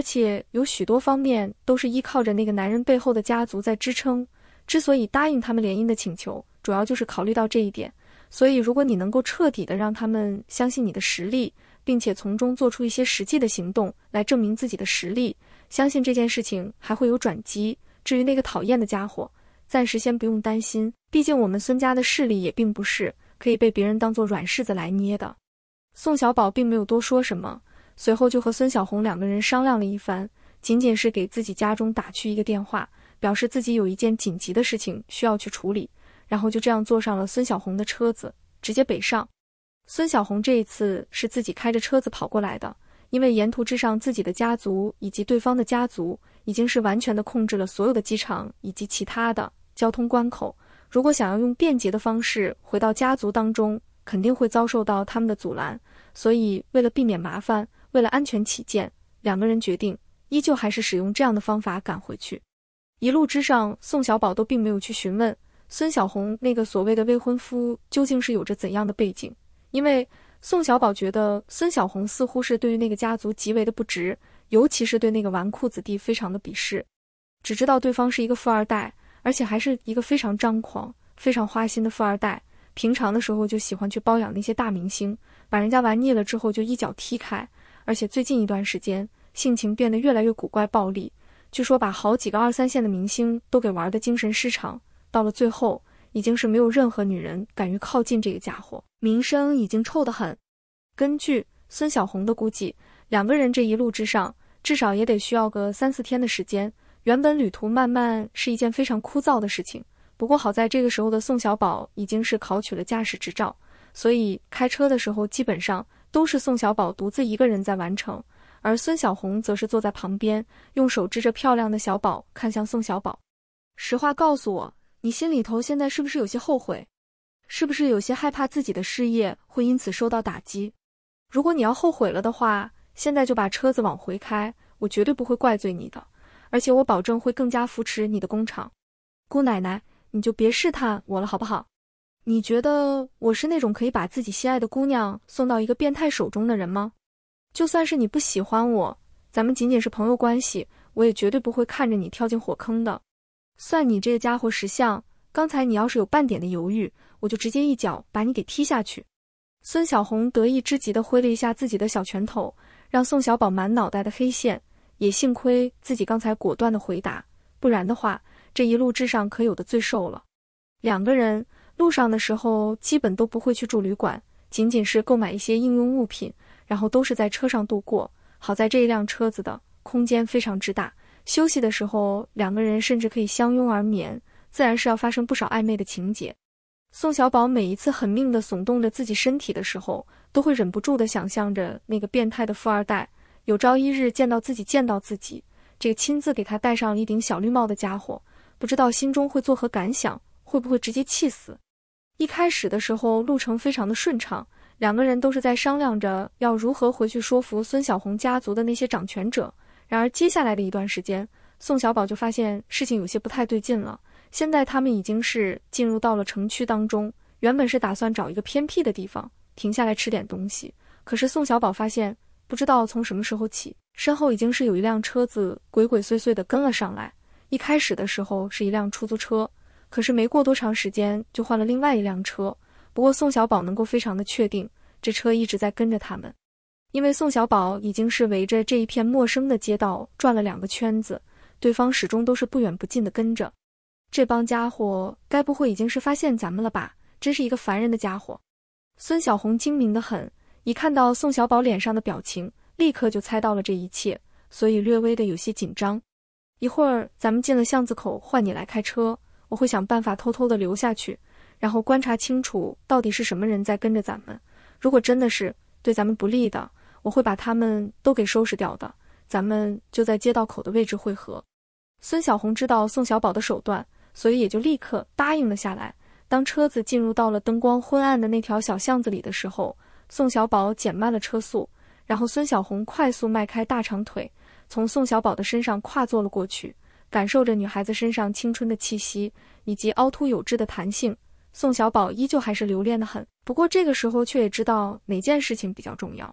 而且有许多方面都是依靠着那个男人背后的家族在支撑，之所以答应他们联姻的请求，主要就是考虑到这一点。所以，如果你能够彻底的让他们相信你的实力，并且从中做出一些实际的行动来证明自己的实力，相信这件事情还会有转机。至于那个讨厌的家伙，暂时先不用担心，毕竟我们孙家的势力也并不是可以被别人当做软柿子来捏的。宋小宝并没有多说什么。随后就和孙小红两个人商量了一番，仅仅是给自己家中打去一个电话，表示自己有一件紧急的事情需要去处理，然后就这样坐上了孙小红的车子，直接北上。孙小红这一次是自己开着车子跑过来的，因为沿途之上自己的家族以及对方的家族已经是完全的控制了所有的机场以及其他的交通关口，如果想要用便捷的方式回到家族当中，肯定会遭受到他们的阻拦，所以为了避免麻烦。为了安全起见，两个人决定依旧还是使用这样的方法赶回去。一路之上，宋小宝都并没有去询问孙小红那个所谓的未婚夫究竟是有着怎样的背景，因为宋小宝觉得孙小红似乎是对于那个家族极为的不值，尤其是对那个纨绔子弟非常的鄙视，只知道对方是一个富二代，而且还是一个非常张狂、非常花心的富二代。平常的时候就喜欢去包养那些大明星，把人家玩腻了之后就一脚踢开。而且最近一段时间，性情变得越来越古怪、暴力，据说把好几个二三线的明星都给玩的精神失常。到了最后，已经是没有任何女人敢于靠近这个家伙，名声已经臭得很。根据孙小红的估计，两个人这一路之上，至少也得需要个三四天的时间。原本旅途漫漫是一件非常枯燥的事情，不过好在这个时候的宋小宝已经是考取了驾驶执照，所以开车的时候基本上。都是宋小宝独自一个人在完成，而孙小红则是坐在旁边，用手支着漂亮的小宝，看向宋小宝。实话告诉我，你心里头现在是不是有些后悔？是不是有些害怕自己的事业会因此受到打击？如果你要后悔了的话，现在就把车子往回开，我绝对不会怪罪你的，而且我保证会更加扶持你的工厂。姑奶奶，你就别试探我了，好不好？你觉得我是那种可以把自己心爱的姑娘送到一个变态手中的人吗？就算是你不喜欢我，咱们仅仅是朋友关系，我也绝对不会看着你跳进火坑的。算你这个家伙识相，刚才你要是有半点的犹豫，我就直接一脚把你给踢下去。孙小红得意之极地挥了一下自己的小拳头，让宋小宝满脑袋的黑线。也幸亏自己刚才果断的回答，不然的话，这一路之上可有的罪受了。两个人。路上的时候，基本都不会去住旅馆，仅仅是购买一些应用物品，然后都是在车上度过。好在这一辆车子的空间非常之大，休息的时候两个人甚至可以相拥而眠，自然是要发生不少暧昧的情节。宋小宝每一次狠命的耸动着自己身体的时候，都会忍不住的想象着那个变态的富二代，有朝一日见到自己见到自己这个亲自给他戴上了一顶小绿帽的家伙，不知道心中会作何感想，会不会直接气死？一开始的时候，路程非常的顺畅，两个人都是在商量着要如何回去说服孙小红家族的那些掌权者。然而接下来的一段时间，宋小宝就发现事情有些不太对劲了。现在他们已经是进入到了城区当中，原本是打算找一个偏僻的地方停下来吃点东西，可是宋小宝发现，不知道从什么时候起，身后已经是有一辆车子鬼鬼祟祟的跟了上来。一开始的时候是一辆出租车。可是没过多长时间就换了另外一辆车，不过宋小宝能够非常的确定这车一直在跟着他们，因为宋小宝已经是围着这一片陌生的街道转了两个圈子，对方始终都是不远不近的跟着。这帮家伙该不会已经是发现咱们了吧？真是一个烦人的家伙！孙小红精明的很，一看到宋小宝脸上的表情，立刻就猜到了这一切，所以略微的有些紧张。一会儿咱们进了巷子口，换你来开车。我会想办法偷偷的留下去，然后观察清楚到底是什么人在跟着咱们。如果真的是对咱们不利的，我会把他们都给收拾掉的。咱们就在街道口的位置汇合。孙小红知道宋小宝的手段，所以也就立刻答应了下来。当车子进入到了灯光昏暗的那条小巷子里的时候，宋小宝减慢了车速，然后孙小红快速迈开大长腿，从宋小宝的身上跨坐了过去。感受着女孩子身上青春的气息，以及凹凸有致的弹性，宋小宝依旧还是留恋的很。不过这个时候却也知道哪件事情比较重要。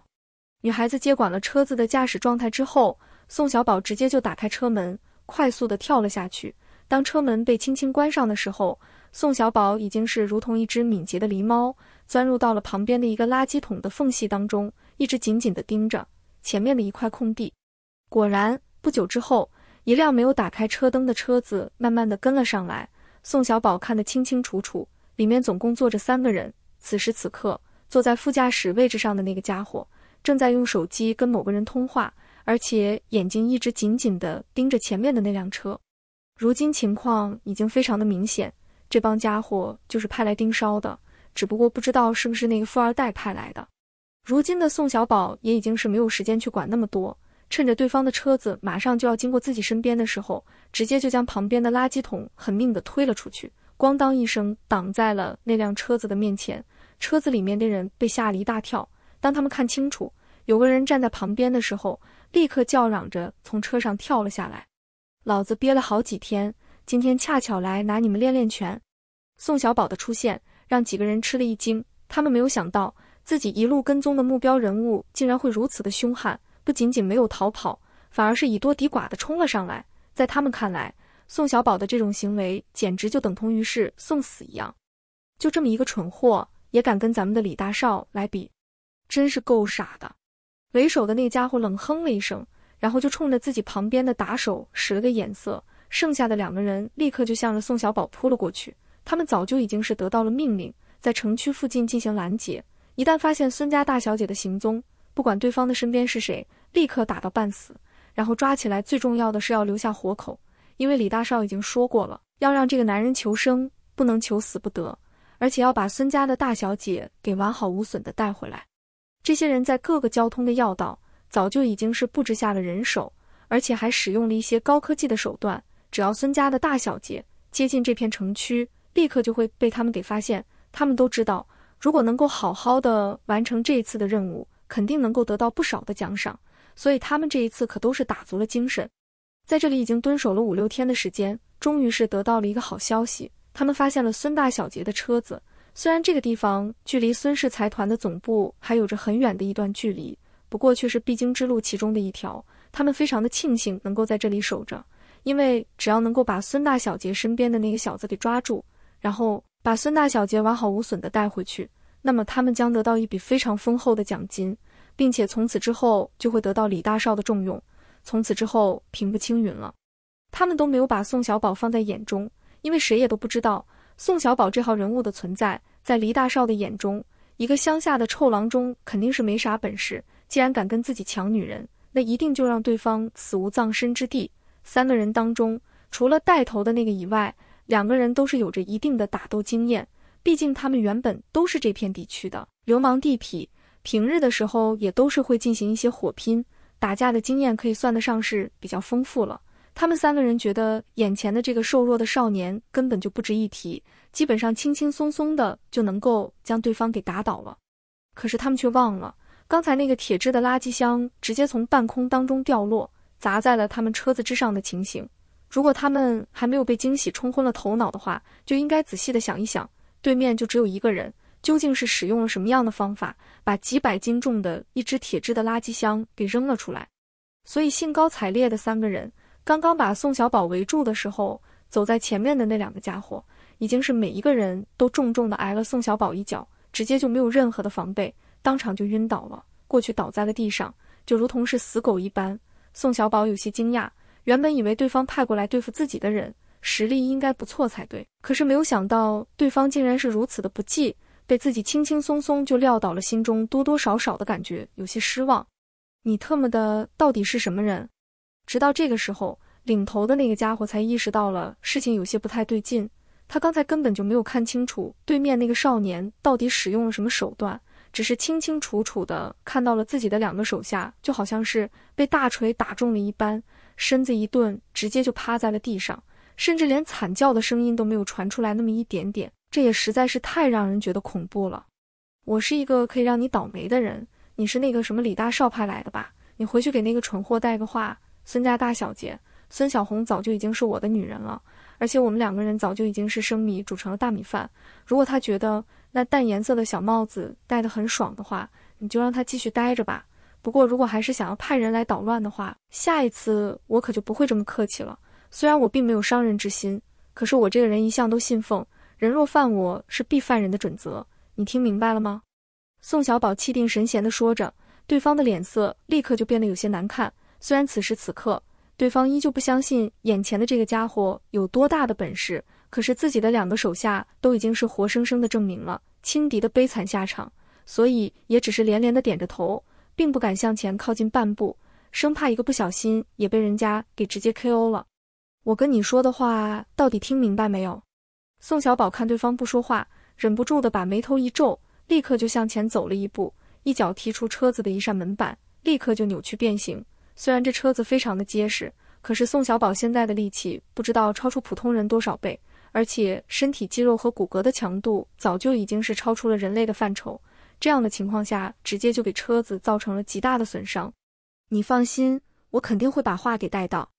女孩子接管了车子的驾驶状态之后，宋小宝直接就打开车门，快速的跳了下去。当车门被轻轻关上的时候，宋小宝已经是如同一只敏捷的狸猫，钻入到了旁边的一个垃圾桶的缝隙当中，一直紧紧地盯着前面的一块空地。果然，不久之后。一辆没有打开车灯的车子慢慢的跟了上来，宋小宝看得清清楚楚，里面总共坐着三个人。此时此刻，坐在副驾驶位置上的那个家伙，正在用手机跟某个人通话，而且眼睛一直紧紧的盯着前面的那辆车。如今情况已经非常的明显，这帮家伙就是派来盯梢的，只不过不知道是不是那个富二代派来的。如今的宋小宝也已经是没有时间去管那么多。趁着对方的车子马上就要经过自己身边的时候，直接就将旁边的垃圾桶狠命的推了出去，咣当一声挡在了那辆车子的面前。车子里面的人被吓了一大跳。当他们看清楚有个人站在旁边的时候，立刻叫嚷着从车上跳了下来。老子憋了好几天，今天恰巧来拿你们练练拳。宋小宝的出现让几个人吃了一惊，他们没有想到自己一路跟踪的目标人物竟然会如此的凶悍。不仅仅没有逃跑，反而是以多敌寡的冲了上来。在他们看来，宋小宝的这种行为简直就等同于是送死一样。就这么一个蠢货，也敢跟咱们的李大少来比，真是够傻的。为首的那家伙冷哼了一声，然后就冲着自己旁边的打手使了个眼色，剩下的两个人立刻就向着宋小宝扑了过去。他们早就已经是得到了命令，在城区附近进行拦截，一旦发现孙家大小姐的行踪，不管对方的身边是谁。立刻打到半死，然后抓起来。最重要的是要留下活口，因为李大少已经说过了，要让这个男人求生，不能求死不得，而且要把孙家的大小姐给完好无损的带回来。这些人在各个交通的要道早就已经是布置下了人手，而且还使用了一些高科技的手段。只要孙家的大小姐接近这片城区，立刻就会被他们给发现。他们都知道，如果能够好好的完成这一次的任务，肯定能够得到不少的奖赏。所以他们这一次可都是打足了精神，在这里已经蹲守了五六天的时间，终于是得到了一个好消息。他们发现了孙大小杰的车子，虽然这个地方距离孙氏财团的总部还有着很远的一段距离，不过却是必经之路其中的一条。他们非常的庆幸能够在这里守着，因为只要能够把孙大小杰身边的那个小子给抓住，然后把孙大小杰完好无损的带回去，那么他们将得到一笔非常丰厚的奖金。并且从此之后就会得到李大少的重用，从此之后平步青云了。他们都没有把宋小宝放在眼中，因为谁也都不知道宋小宝这号人物的存在。在黎大少的眼中，一个乡下的臭郎中肯定是没啥本事。既然敢跟自己抢女人，那一定就让对方死无葬身之地。三个人当中，除了带头的那个以外，两个人都是有着一定的打斗经验，毕竟他们原本都是这片地区的流氓地痞。平日的时候也都是会进行一些火拼打架的经验，可以算得上是比较丰富了。他们三个人觉得眼前的这个瘦弱的少年根本就不值一提，基本上轻轻松松的就能够将对方给打倒了。可是他们却忘了，刚才那个铁质的垃圾箱直接从半空当中掉落，砸在了他们车子之上的情形。如果他们还没有被惊喜冲昏了头脑的话，就应该仔细的想一想，对面就只有一个人。究竟是使用了什么样的方法，把几百斤重的一只铁质的垃圾箱给扔了出来？所以兴高采烈的三个人刚刚把宋小宝围住的时候，走在前面的那两个家伙，已经是每一个人都重重的挨了宋小宝一脚，直接就没有任何的防备，当场就晕倒了，过去倒在了地上，就如同是死狗一般。宋小宝有些惊讶，原本以为对方派过来对付自己的人实力应该不错才对，可是没有想到对方竟然是如此的不济。被自己轻轻松松就撂倒了，心中多多少少的感觉有些失望。你特么的到底是什么人？直到这个时候，领头的那个家伙才意识到了事情有些不太对劲。他刚才根本就没有看清楚对面那个少年到底使用了什么手段，只是清清楚楚的看到了自己的两个手下就好像是被大锤打中了一般，身子一顿，直接就趴在了地上，甚至连惨叫的声音都没有传出来那么一点点。这也实在是太让人觉得恐怖了。我是一个可以让你倒霉的人，你是那个什么李大少派来的吧？你回去给那个蠢货带个话，孙家大小姐孙小红早就已经是我的女人了，而且我们两个人早就已经是生米煮成了大米饭。如果她觉得那淡颜色的小帽子戴得很爽的话，你就让她继续待着吧。不过如果还是想要派人来捣乱的话，下一次我可就不会这么客气了。虽然我并没有伤人之心，可是我这个人一向都信奉。人若犯我，是必犯人的准则。你听明白了吗？宋小宝气定神闲地说着，对方的脸色立刻就变得有些难看。虽然此时此刻对方依旧不相信眼前的这个家伙有多大的本事，可是自己的两个手下都已经是活生生的证明了轻敌的悲惨下场，所以也只是连连的点着头，并不敢向前靠近半步，生怕一个不小心也被人家给直接 K O 了。我跟你说的话，到底听明白没有？宋小宝看对方不说话，忍不住的把眉头一皱，立刻就向前走了一步，一脚踢出车子的一扇门板，立刻就扭曲变形。虽然这车子非常的结实，可是宋小宝现在的力气不知道超出普通人多少倍，而且身体肌肉和骨骼的强度早就已经是超出了人类的范畴。这样的情况下，直接就给车子造成了极大的损伤。你放心，我肯定会把话给带到。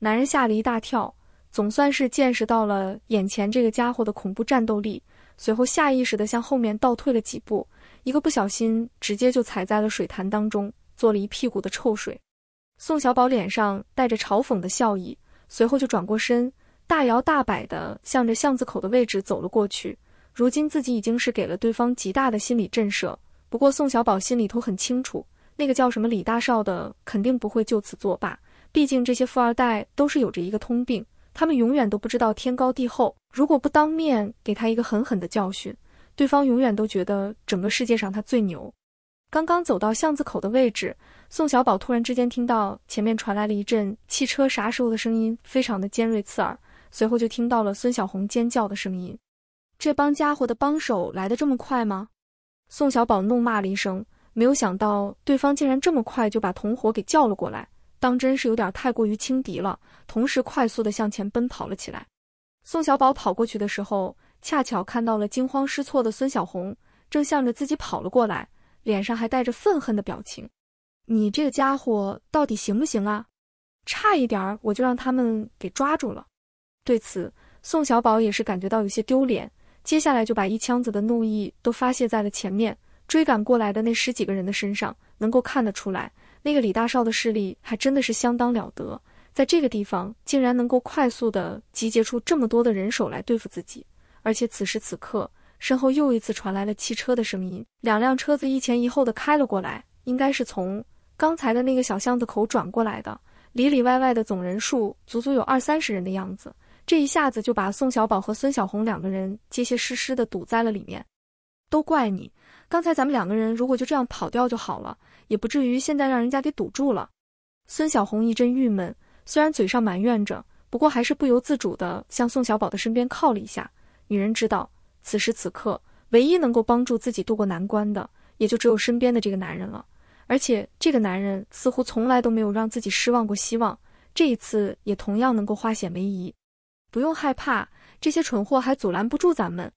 男人吓了一大跳。总算是见识到了眼前这个家伙的恐怖战斗力，随后下意识的向后面倒退了几步，一个不小心直接就踩在了水潭当中，做了一屁股的臭水。宋小宝脸上带着嘲讽的笑意，随后就转过身，大摇大摆的向着巷子口的位置走了过去。如今自己已经是给了对方极大的心理震慑，不过宋小宝心里头很清楚，那个叫什么李大少的肯定不会就此作罢，毕竟这些富二代都是有着一个通病。他们永远都不知道天高地厚，如果不当面给他一个狠狠的教训，对方永远都觉得整个世界上他最牛。刚刚走到巷子口的位置，宋小宝突然之间听到前面传来了一阵汽车啥时候的声音，非常的尖锐刺耳，随后就听到了孙小红尖叫的声音。这帮家伙的帮手来的这么快吗？宋小宝怒骂了一声，没有想到对方竟然这么快就把同伙给叫了过来。当真是有点太过于轻敌了，同时快速的向前奔跑了起来。宋小宝跑过去的时候，恰巧看到了惊慌失措的孙小红，正向着自己跑了过来，脸上还带着愤恨的表情。你这个家伙到底行不行啊？差一点儿我就让他们给抓住了。对此，宋小宝也是感觉到有些丢脸，接下来就把一腔子的怒意都发泄在了前面追赶过来的那十几个人的身上，能够看得出来。那个李大少的势力还真的是相当了得，在这个地方竟然能够快速的集结出这么多的人手来对付自己，而且此时此刻身后又一次传来了汽车的声音，两辆车子一前一后的开了过来，应该是从刚才的那个小巷子口转过来的，里里外外的总人数足足有二三十人的样子，这一下子就把宋小宝和孙小红两个人结结实实的堵在了里面，都怪你，刚才咱们两个人如果就这样跑掉就好了。也不至于现在让人家给堵住了。孙小红一阵郁闷，虽然嘴上埋怨着，不过还是不由自主地向宋小宝的身边靠了一下。女人知道，此时此刻，唯一能够帮助自己渡过难关的，也就只有身边的这个男人了。而且这个男人似乎从来都没有让自己失望过，希望这一次也同样能够化险为夷。不用害怕，这些蠢货还阻拦不住咱们。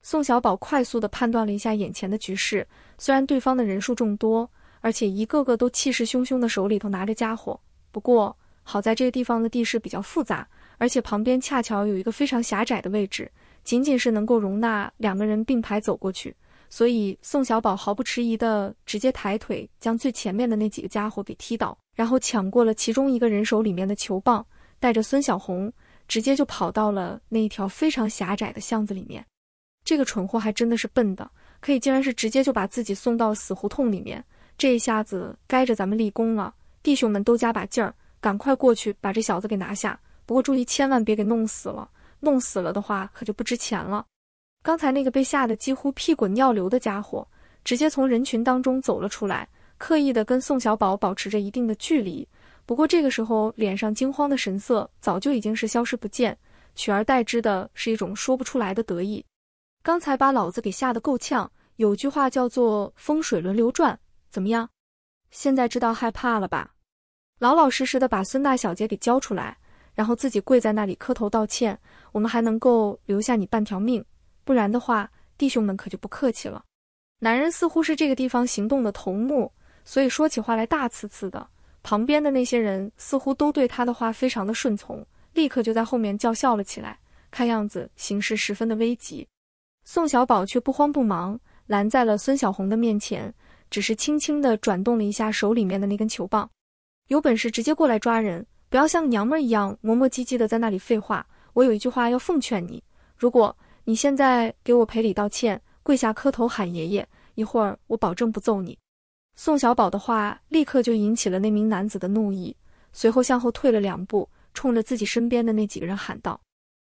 宋小宝快速地判断了一下眼前的局势，虽然对方的人数众多。而且一个个都气势汹汹的，手里头拿着家伙。不过好在这个地方的地势比较复杂，而且旁边恰巧有一个非常狭窄的位置，仅仅是能够容纳两个人并排走过去。所以宋小宝毫不迟疑的直接抬腿将最前面的那几个家伙给踢倒，然后抢过了其中一个人手里面的球棒，带着孙小红直接就跑到了那一条非常狭窄的巷子里面。这个蠢货还真的是笨的，可以竟然是直接就把自己送到死胡同里面。这一下子该着咱们立功了，弟兄们都加把劲儿，赶快过去把这小子给拿下。不过注意，千万别给弄死了，弄死了的话可就不值钱了。刚才那个被吓得几乎屁滚尿流的家伙，直接从人群当中走了出来，刻意的跟宋小宝保持着一定的距离。不过这个时候，脸上惊慌的神色早就已经是消失不见，取而代之的是一种说不出来的得意。刚才把老子给吓得够呛，有句话叫做风水轮流转。怎么样？现在知道害怕了吧？老老实实的把孙大小姐给交出来，然后自己跪在那里磕头道歉，我们还能够留下你半条命。不然的话，弟兄们可就不客气了。男人似乎是这个地方行动的头目，所以说起话来大刺刺的。旁边的那些人似乎都对他的话非常的顺从，立刻就在后面叫笑了起来。看样子形势十分的危急。宋小宝却不慌不忙，拦在了孙小红的面前。只是轻轻地转动了一下手里面的那根球棒，有本事直接过来抓人，不要像娘们一样磨磨唧唧的在那里废话。我有一句话要奉劝你，如果你现在给我赔礼道歉，跪下磕头喊爷爷，一会儿我保证不揍你。宋小宝的话立刻就引起了那名男子的怒意，随后向后退了两步，冲着自己身边的那几个人喊道：“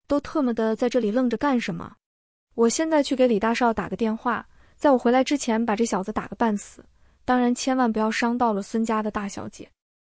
都特么的在这里愣着干什么？我现在去给李大少打个电话。”在我回来之前，把这小子打个半死。当然，千万不要伤到了孙家的大小姐。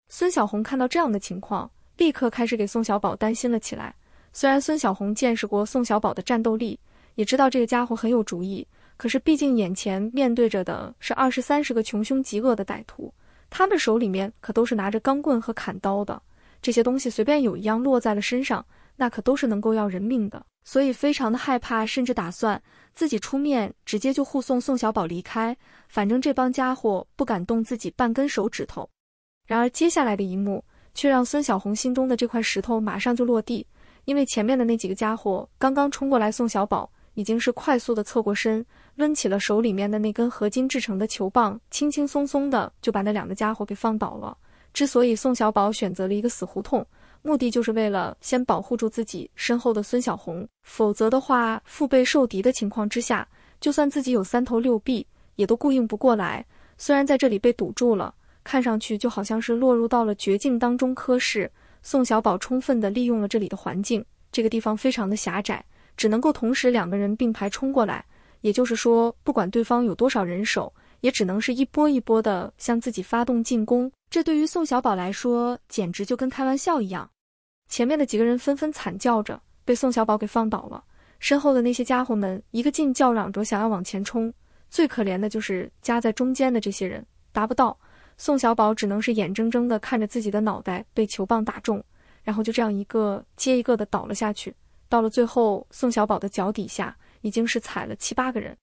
孙小红看到这样的情况，立刻开始给宋小宝担心了起来。虽然孙小红见识过宋小宝的战斗力，也知道这个家伙很有主意，可是毕竟眼前面对着的是二十三十个穷凶极恶的歹徒，他们手里面可都是拿着钢棍和砍刀的。这些东西随便有一样落在了身上。那可都是能够要人命的，所以非常的害怕，甚至打算自己出面直接就护送宋小宝离开。反正这帮家伙不敢动自己半根手指头。然而接下来的一幕却让孙小红心中的这块石头马上就落地，因为前面的那几个家伙刚刚冲过来，宋小宝已经是快速的侧过身，抡起了手里面的那根合金制成的球棒，轻轻松松的就把那两个家伙给放倒了。之所以宋小宝选择了一个死胡同。目的就是为了先保护住自己身后的孙小红，否则的话，腹背受敌的情况之下，就算自己有三头六臂，也都供应不过来。虽然在这里被堵住了，看上去就好像是落入到了绝境当中。可是，宋小宝充分的利用了这里的环境，这个地方非常的狭窄，只能够同时两个人并排冲过来。也就是说，不管对方有多少人手，也只能是一波一波的向自己发动进攻。这对于宋小宝来说，简直就跟开玩笑一样。前面的几个人纷纷惨叫着，被宋小宝给放倒了。身后的那些家伙们一个劲叫嚷着，想要往前冲。最可怜的就是夹在中间的这些人，达不到。宋小宝只能是眼睁睁地看着自己的脑袋被球棒打中，然后就这样一个接一个的倒了下去。到了最后，宋小宝的脚底下已经是踩了七八个人。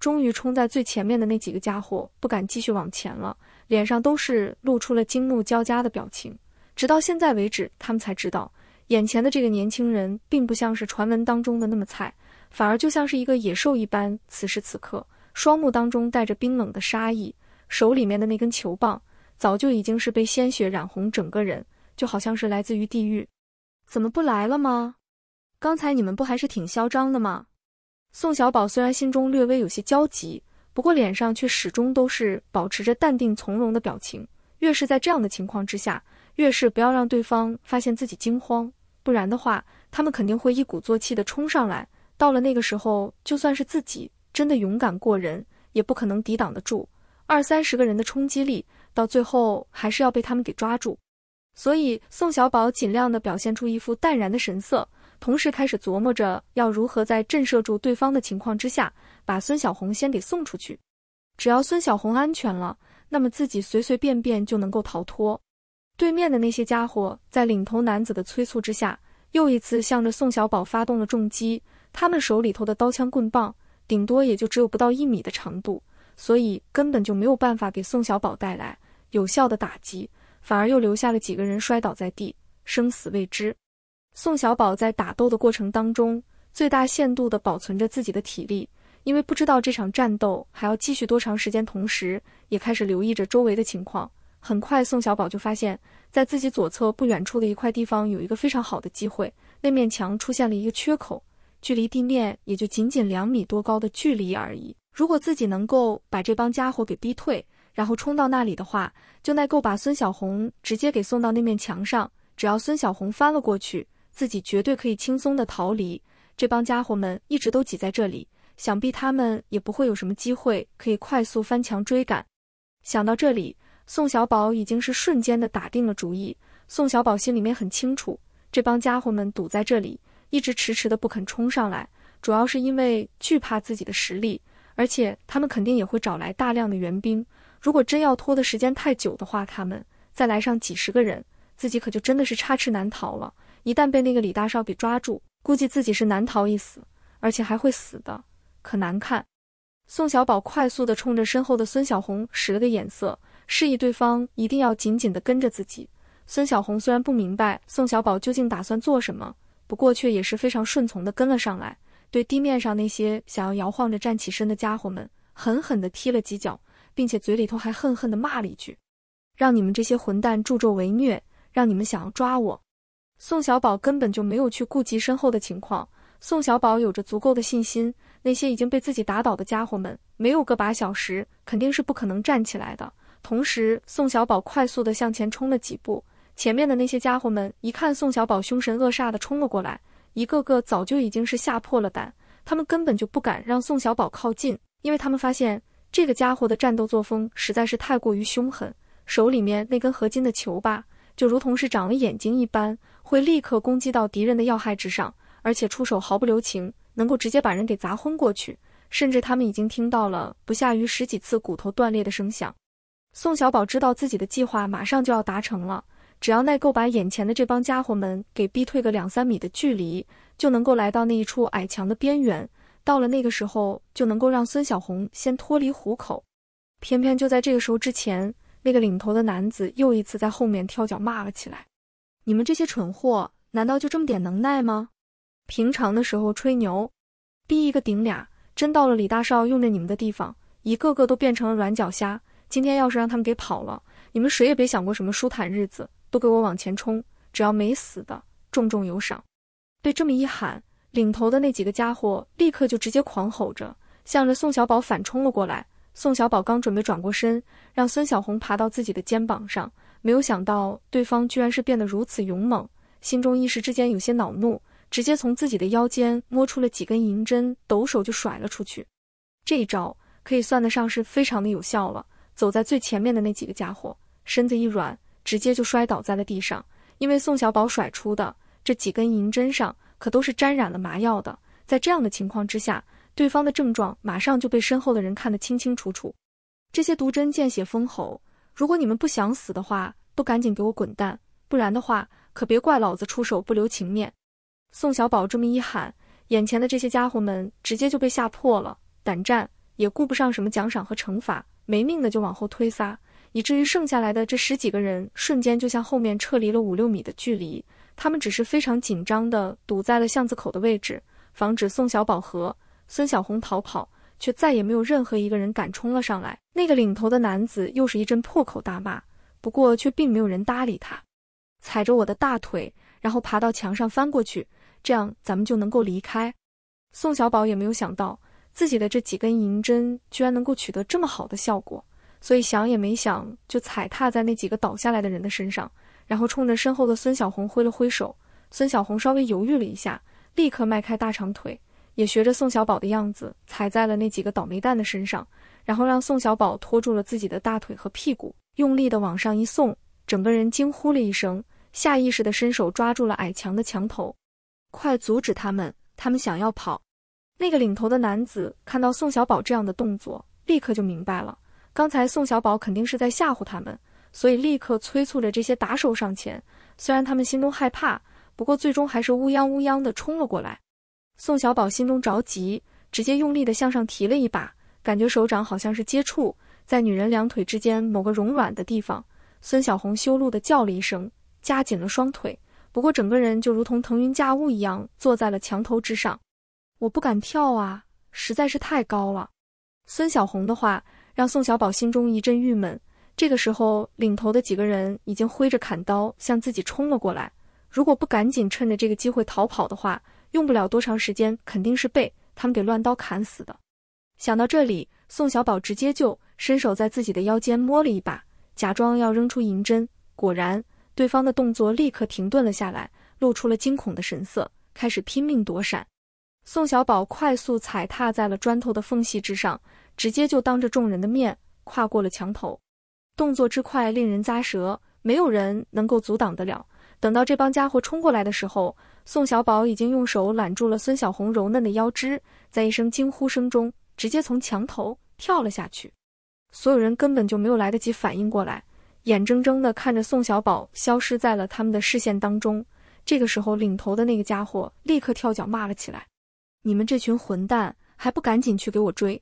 终于，冲在最前面的那几个家伙不敢继续往前了，脸上都是露出了惊怒交加的表情。直到现在为止，他们才知道。眼前的这个年轻人并不像是传闻当中的那么菜，反而就像是一个野兽一般。此时此刻，双目当中带着冰冷的杀意，手里面的那根球棒早就已经是被鲜血染红，整个人就好像是来自于地狱。怎么不来了吗？刚才你们不还是挺嚣张的吗？宋小宝虽然心中略微有些焦急，不过脸上却始终都是保持着淡定从容的表情。越是在这样的情况之下，越是不要让对方发现自己惊慌。不然的话，他们肯定会一鼓作气地冲上来。到了那个时候，就算是自己真的勇敢过人，也不可能抵挡得住二三十个人的冲击力，到最后还是要被他们给抓住。所以，宋小宝尽量的表现出一副淡然的神色，同时开始琢磨着要如何在震慑住对方的情况之下，把孙小红先给送出去。只要孙小红安全了，那么自己随随便便就能够逃脱。对面的那些家伙在领头男子的催促之下，又一次向着宋小宝发动了重击。他们手里头的刀枪棍棒，顶多也就只有不到一米的长度，所以根本就没有办法给宋小宝带来有效的打击，反而又留下了几个人摔倒在地，生死未知。宋小宝在打斗的过程当中，最大限度的保存着自己的体力，因为不知道这场战斗还要继续多长时间，同时也开始留意着周围的情况。很快，宋小宝就发现，在自己左侧不远处的一块地方，有一个非常好的机会。那面墙出现了一个缺口，距离地面也就仅仅两米多高的距离而已。如果自己能够把这帮家伙给逼退，然后冲到那里的话，就能够把孙小红直接给送到那面墙上。只要孙小红翻了过去，自己绝对可以轻松的逃离。这帮家伙们一直都挤在这里，想必他们也不会有什么机会可以快速翻墙追赶。想到这里。宋小宝已经是瞬间的打定了主意。宋小宝心里面很清楚，这帮家伙们堵在这里，一直迟迟的不肯冲上来，主要是因为惧怕自己的实力，而且他们肯定也会找来大量的援兵。如果真要拖的时间太久的话，他们再来上几十个人，自己可就真的是插翅难逃了。一旦被那个李大少给抓住，估计自己是难逃一死，而且还会死的可难看。宋小宝快速的冲着身后的孙小红使了个眼色。示意对方一定要紧紧地跟着自己。孙小红虽然不明白宋小宝究竟打算做什么，不过却也是非常顺从地跟了上来。对地面上那些想要摇晃着站起身的家伙们，狠狠地踢了几脚，并且嘴里头还恨恨地骂了一句：“让你们这些混蛋助纣为虐，让你们想要抓我！”宋小宝根本就没有去顾及身后的情况。宋小宝有着足够的信心，那些已经被自己打倒的家伙们，没有个把小时肯定是不可能站起来的。同时，宋小宝快速地向前冲了几步。前面的那些家伙们一看宋小宝凶神恶煞地冲了过来，一个个早就已经是吓破了胆，他们根本就不敢让宋小宝靠近，因为他们发现这个家伙的战斗作风实在是太过于凶狠。手里面那根合金的球吧，就如同是长了眼睛一般，会立刻攻击到敌人的要害之上，而且出手毫不留情，能够直接把人给砸昏过去。甚至他们已经听到了不下于十几次骨头断裂的声响。宋小宝知道自己的计划马上就要达成了，只要耐够把眼前的这帮家伙们给逼退个两三米的距离，就能够来到那一处矮墙的边缘。到了那个时候，就能够让孙小红先脱离虎口。偏偏就在这个时候之前，那个领头的男子又一次在后面跳脚骂了起来：“你们这些蠢货，难道就这么点能耐吗？平常的时候吹牛，逼一个顶俩，真到了李大少用着你们的地方，一个个都变成了软脚虾。”今天要是让他们给跑了，你们谁也别想过什么舒坦日子，都给我往前冲！只要没死的，重重有赏。被这么一喊，领头的那几个家伙立刻就直接狂吼着，向着宋小宝反冲了过来。宋小宝刚准备转过身，让孙小红爬到自己的肩膀上，没有想到对方居然是变得如此勇猛，心中一时之间有些恼怒，直接从自己的腰间摸出了几根银针，抖手就甩了出去。这一招可以算得上是非常的有效了。走在最前面的那几个家伙，身子一软，直接就摔倒在了地上。因为宋小宝甩出的这几根银针上，可都是沾染了麻药的。在这样的情况之下，对方的症状马上就被身后的人看得清清楚楚。这些毒针见血封喉，如果你们不想死的话，都赶紧给我滚蛋，不然的话，可别怪老子出手不留情面。宋小宝这么一喊，眼前的这些家伙们直接就被吓破了胆，战也顾不上什么奖赏和惩罚。没命的就往后推撒，以至于剩下来的这十几个人瞬间就向后面撤离了五六米的距离。他们只是非常紧张地堵在了巷子口的位置，防止宋小宝和孙小红逃跑，却再也没有任何一个人敢冲了上来。那个领头的男子又是一阵破口大骂，不过却并没有人搭理他。踩着我的大腿，然后爬到墙上翻过去，这样咱们就能够离开。宋小宝也没有想到。自己的这几根银针居然能够取得这么好的效果，所以想也没想就踩踏在那几个倒下来的人的身上，然后冲着身后的孙小红挥了挥手。孙小红稍微犹豫了一下，立刻迈开大长腿，也学着宋小宝的样子踩在了那几个倒霉蛋的身上，然后让宋小宝拖住了自己的大腿和屁股，用力的往上一送，整个人惊呼了一声，下意识的伸手抓住了矮墙的墙头，快阻止他们，他们想要跑。那个领头的男子看到宋小宝这样的动作，立刻就明白了，刚才宋小宝肯定是在吓唬他们，所以立刻催促着这些打手上前。虽然他们心中害怕，不过最终还是乌泱乌泱的冲了过来。宋小宝心中着急，直接用力的向上提了一把，感觉手掌好像是接触在女人两腿之间某个柔软的地方。孙小红羞怒的叫了一声，夹紧了双腿，不过整个人就如同腾云驾雾一样，坐在了墙头之上。我不敢跳啊，实在是太高了。孙小红的话让宋小宝心中一阵郁闷。这个时候，领头的几个人已经挥着砍刀向自己冲了过来。如果不赶紧趁着这个机会逃跑的话，用不了多长时间，肯定是被他们给乱刀砍死的。想到这里，宋小宝直接就伸手在自己的腰间摸了一把，假装要扔出银针。果然，对方的动作立刻停顿了下来，露出了惊恐的神色，开始拼命躲闪。宋小宝快速踩踏在了砖头的缝隙之上，直接就当着众人的面跨过了墙头，动作之快令人咂舌，没有人能够阻挡得了。等到这帮家伙冲过来的时候，宋小宝已经用手揽住了孙小红柔嫩的腰肢，在一声惊呼声中，直接从墙头跳了下去。所有人根本就没有来得及反应过来，眼睁睁地看着宋小宝消失在了他们的视线当中。这个时候，领头的那个家伙立刻跳脚骂了起来。你们这群混蛋，还不赶紧去给我追！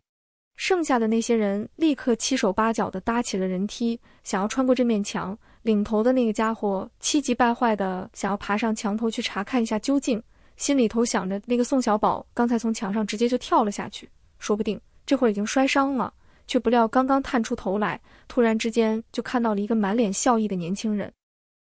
剩下的那些人立刻七手八脚地搭起了人梯，想要穿过这面墙。领头的那个家伙气急败坏地想要爬上墙头去查看一下究竟，心里头想着那个宋小宝刚才从墙上直接就跳了下去，说不定这会儿已经摔伤了。却不料刚刚探出头来，突然之间就看到了一个满脸笑意的年轻人。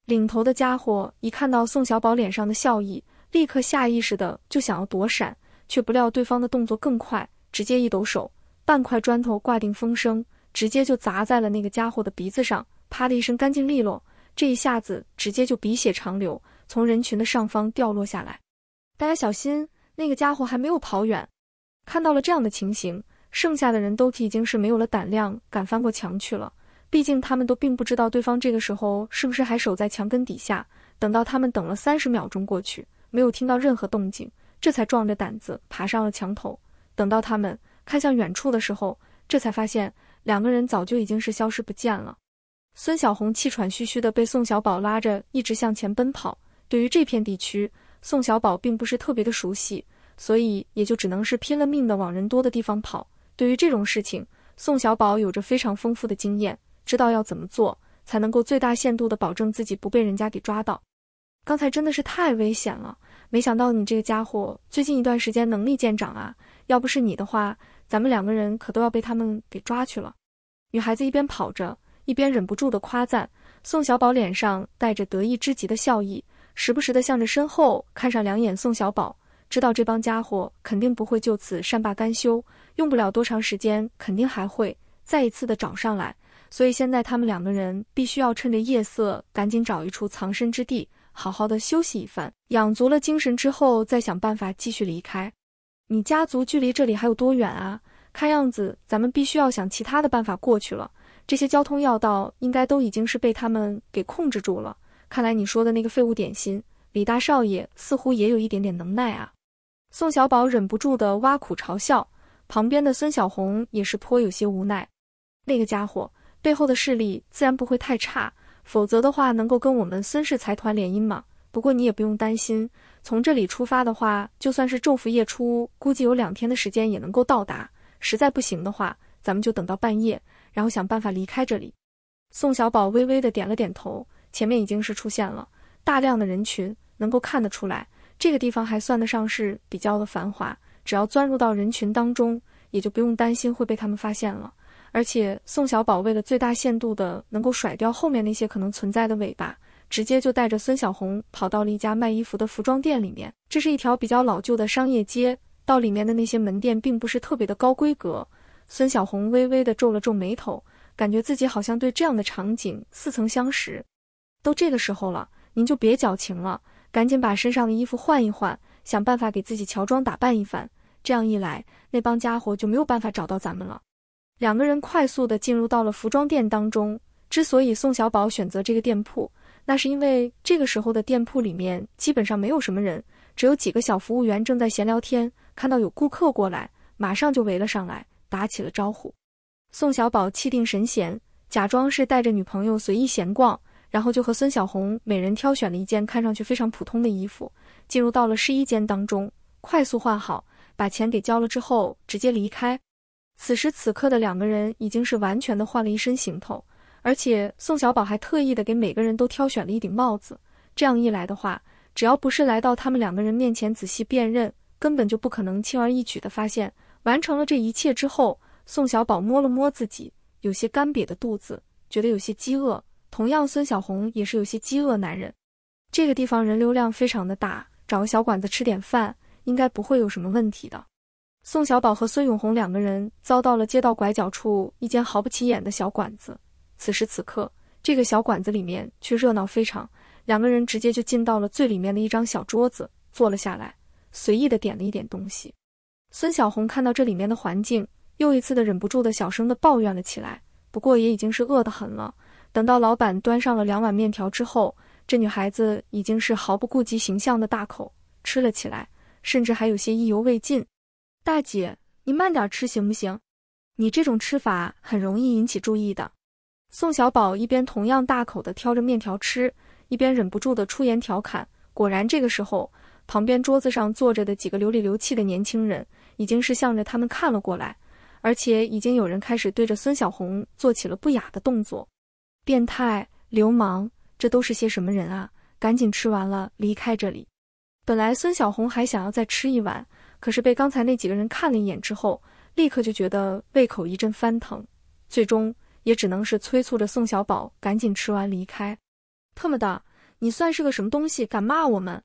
领头的家伙一看到宋小宝脸上的笑意，立刻下意识的就想要躲闪。却不料对方的动作更快，直接一抖手，半块砖头挂定风声，直接就砸在了那个家伙的鼻子上，啪的一声，干净利落。这一下子，直接就鼻血长流，从人群的上方掉落下来。大家小心，那个家伙还没有跑远。看到了这样的情形，剩下的人都已经是没有了胆量敢翻过墙去了。毕竟他们都并不知道对方这个时候是不是还守在墙根底下。等到他们等了三十秒钟过去，没有听到任何动静。这才壮着胆子爬上了墙头。等到他们看向远处的时候，这才发现两个人早就已经是消失不见了。孙小红气喘吁吁地被宋小宝拉着，一直向前奔跑。对于这片地区，宋小宝并不是特别的熟悉，所以也就只能是拼了命地往人多的地方跑。对于这种事情，宋小宝有着非常丰富的经验，知道要怎么做才能够最大限度地保证自己不被人家给抓到。刚才真的是太危险了。没想到你这个家伙最近一段时间能力见长啊！要不是你的话，咱们两个人可都要被他们给抓去了。女孩子一边跑着，一边忍不住的夸赞。宋小宝脸上带着得意之极的笑意，时不时的向着身后看上两眼。宋小宝知道这帮家伙肯定不会就此善罢甘休，用不了多长时间，肯定还会再一次的找上来。所以现在他们两个人必须要趁着夜色，赶紧找一处藏身之地。好好的休息一番，养足了精神之后，再想办法继续离开。你家族距离这里还有多远啊？看样子咱们必须要想其他的办法过去了。这些交通要道应该都已经是被他们给控制住了。看来你说的那个废物点心李大少爷似乎也有一点点能耐啊。宋小宝忍不住的挖苦嘲笑，旁边的孙小红也是颇有些无奈。那个家伙背后的势力自然不会太差。否则的话，能够跟我们孙氏财团联姻吗？不过你也不用担心，从这里出发的话，就算是昼伏夜出，估计有两天的时间也能够到达。实在不行的话，咱们就等到半夜，然后想办法离开这里。宋小宝微微的点了点头，前面已经是出现了大量的人群，能够看得出来，这个地方还算得上是比较的繁华。只要钻入到人群当中，也就不用担心会被他们发现了。而且，宋小宝为了最大限度的能够甩掉后面那些可能存在的尾巴，直接就带着孙小红跑到了一家卖衣服的服装店里面。这是一条比较老旧的商业街，到里面的那些门店并不是特别的高规格。孙小红微微的皱了皱眉头，感觉自己好像对这样的场景似曾相识。都这个时候了，您就别矫情了，赶紧把身上的衣服换一换，想办法给自己乔装打扮一番。这样一来，那帮家伙就没有办法找到咱们了。两个人快速地进入到了服装店当中。之所以宋小宝选择这个店铺，那是因为这个时候的店铺里面基本上没有什么人，只有几个小服务员正在闲聊天。看到有顾客过来，马上就围了上来，打起了招呼。宋小宝气定神闲，假装是带着女朋友随意闲逛，然后就和孙小红每人挑选了一件看上去非常普通的衣服，进入到了试衣间当中，快速换好，把钱给交了之后，直接离开。此时此刻的两个人已经是完全的换了一身行头，而且宋小宝还特意的给每个人都挑选了一顶帽子。这样一来的话，只要不是来到他们两个人面前仔细辨认，根本就不可能轻而易举的发现。完成了这一切之后，宋小宝摸了摸自己有些干瘪的肚子，觉得有些饥饿。同样，孙小红也是有些饥饿男人。这个地方人流量非常的大，找个小馆子吃点饭，应该不会有什么问题的。宋小宝和孙永红两个人遭到了街道拐角处一间毫不起眼的小馆子。此时此刻，这个小馆子里面却热闹非常。两个人直接就进到了最里面的一张小桌子，坐了下来，随意的点了一点东西。孙小红看到这里面的环境，又一次的忍不住的小声的抱怨了起来。不过也已经是饿得很了。等到老板端上了两碗面条之后，这女孩子已经是毫不顾及形象的大口吃了起来，甚至还有些意犹未尽。大姐，你慢点吃行不行？你这种吃法很容易引起注意的。宋小宝一边同样大口的挑着面条吃，一边忍不住的出言调侃。果然，这个时候，旁边桌子上坐着的几个流里流气的年轻人，已经是向着他们看了过来，而且已经有人开始对着孙小红做起了不雅的动作。变态、流氓，这都是些什么人啊？赶紧吃完了离开这里。本来孙小红还想要再吃一碗。可是被刚才那几个人看了一眼之后，立刻就觉得胃口一阵翻腾，最终也只能是催促着宋小宝赶紧吃完离开。特么的，你算是个什么东西，敢骂我们？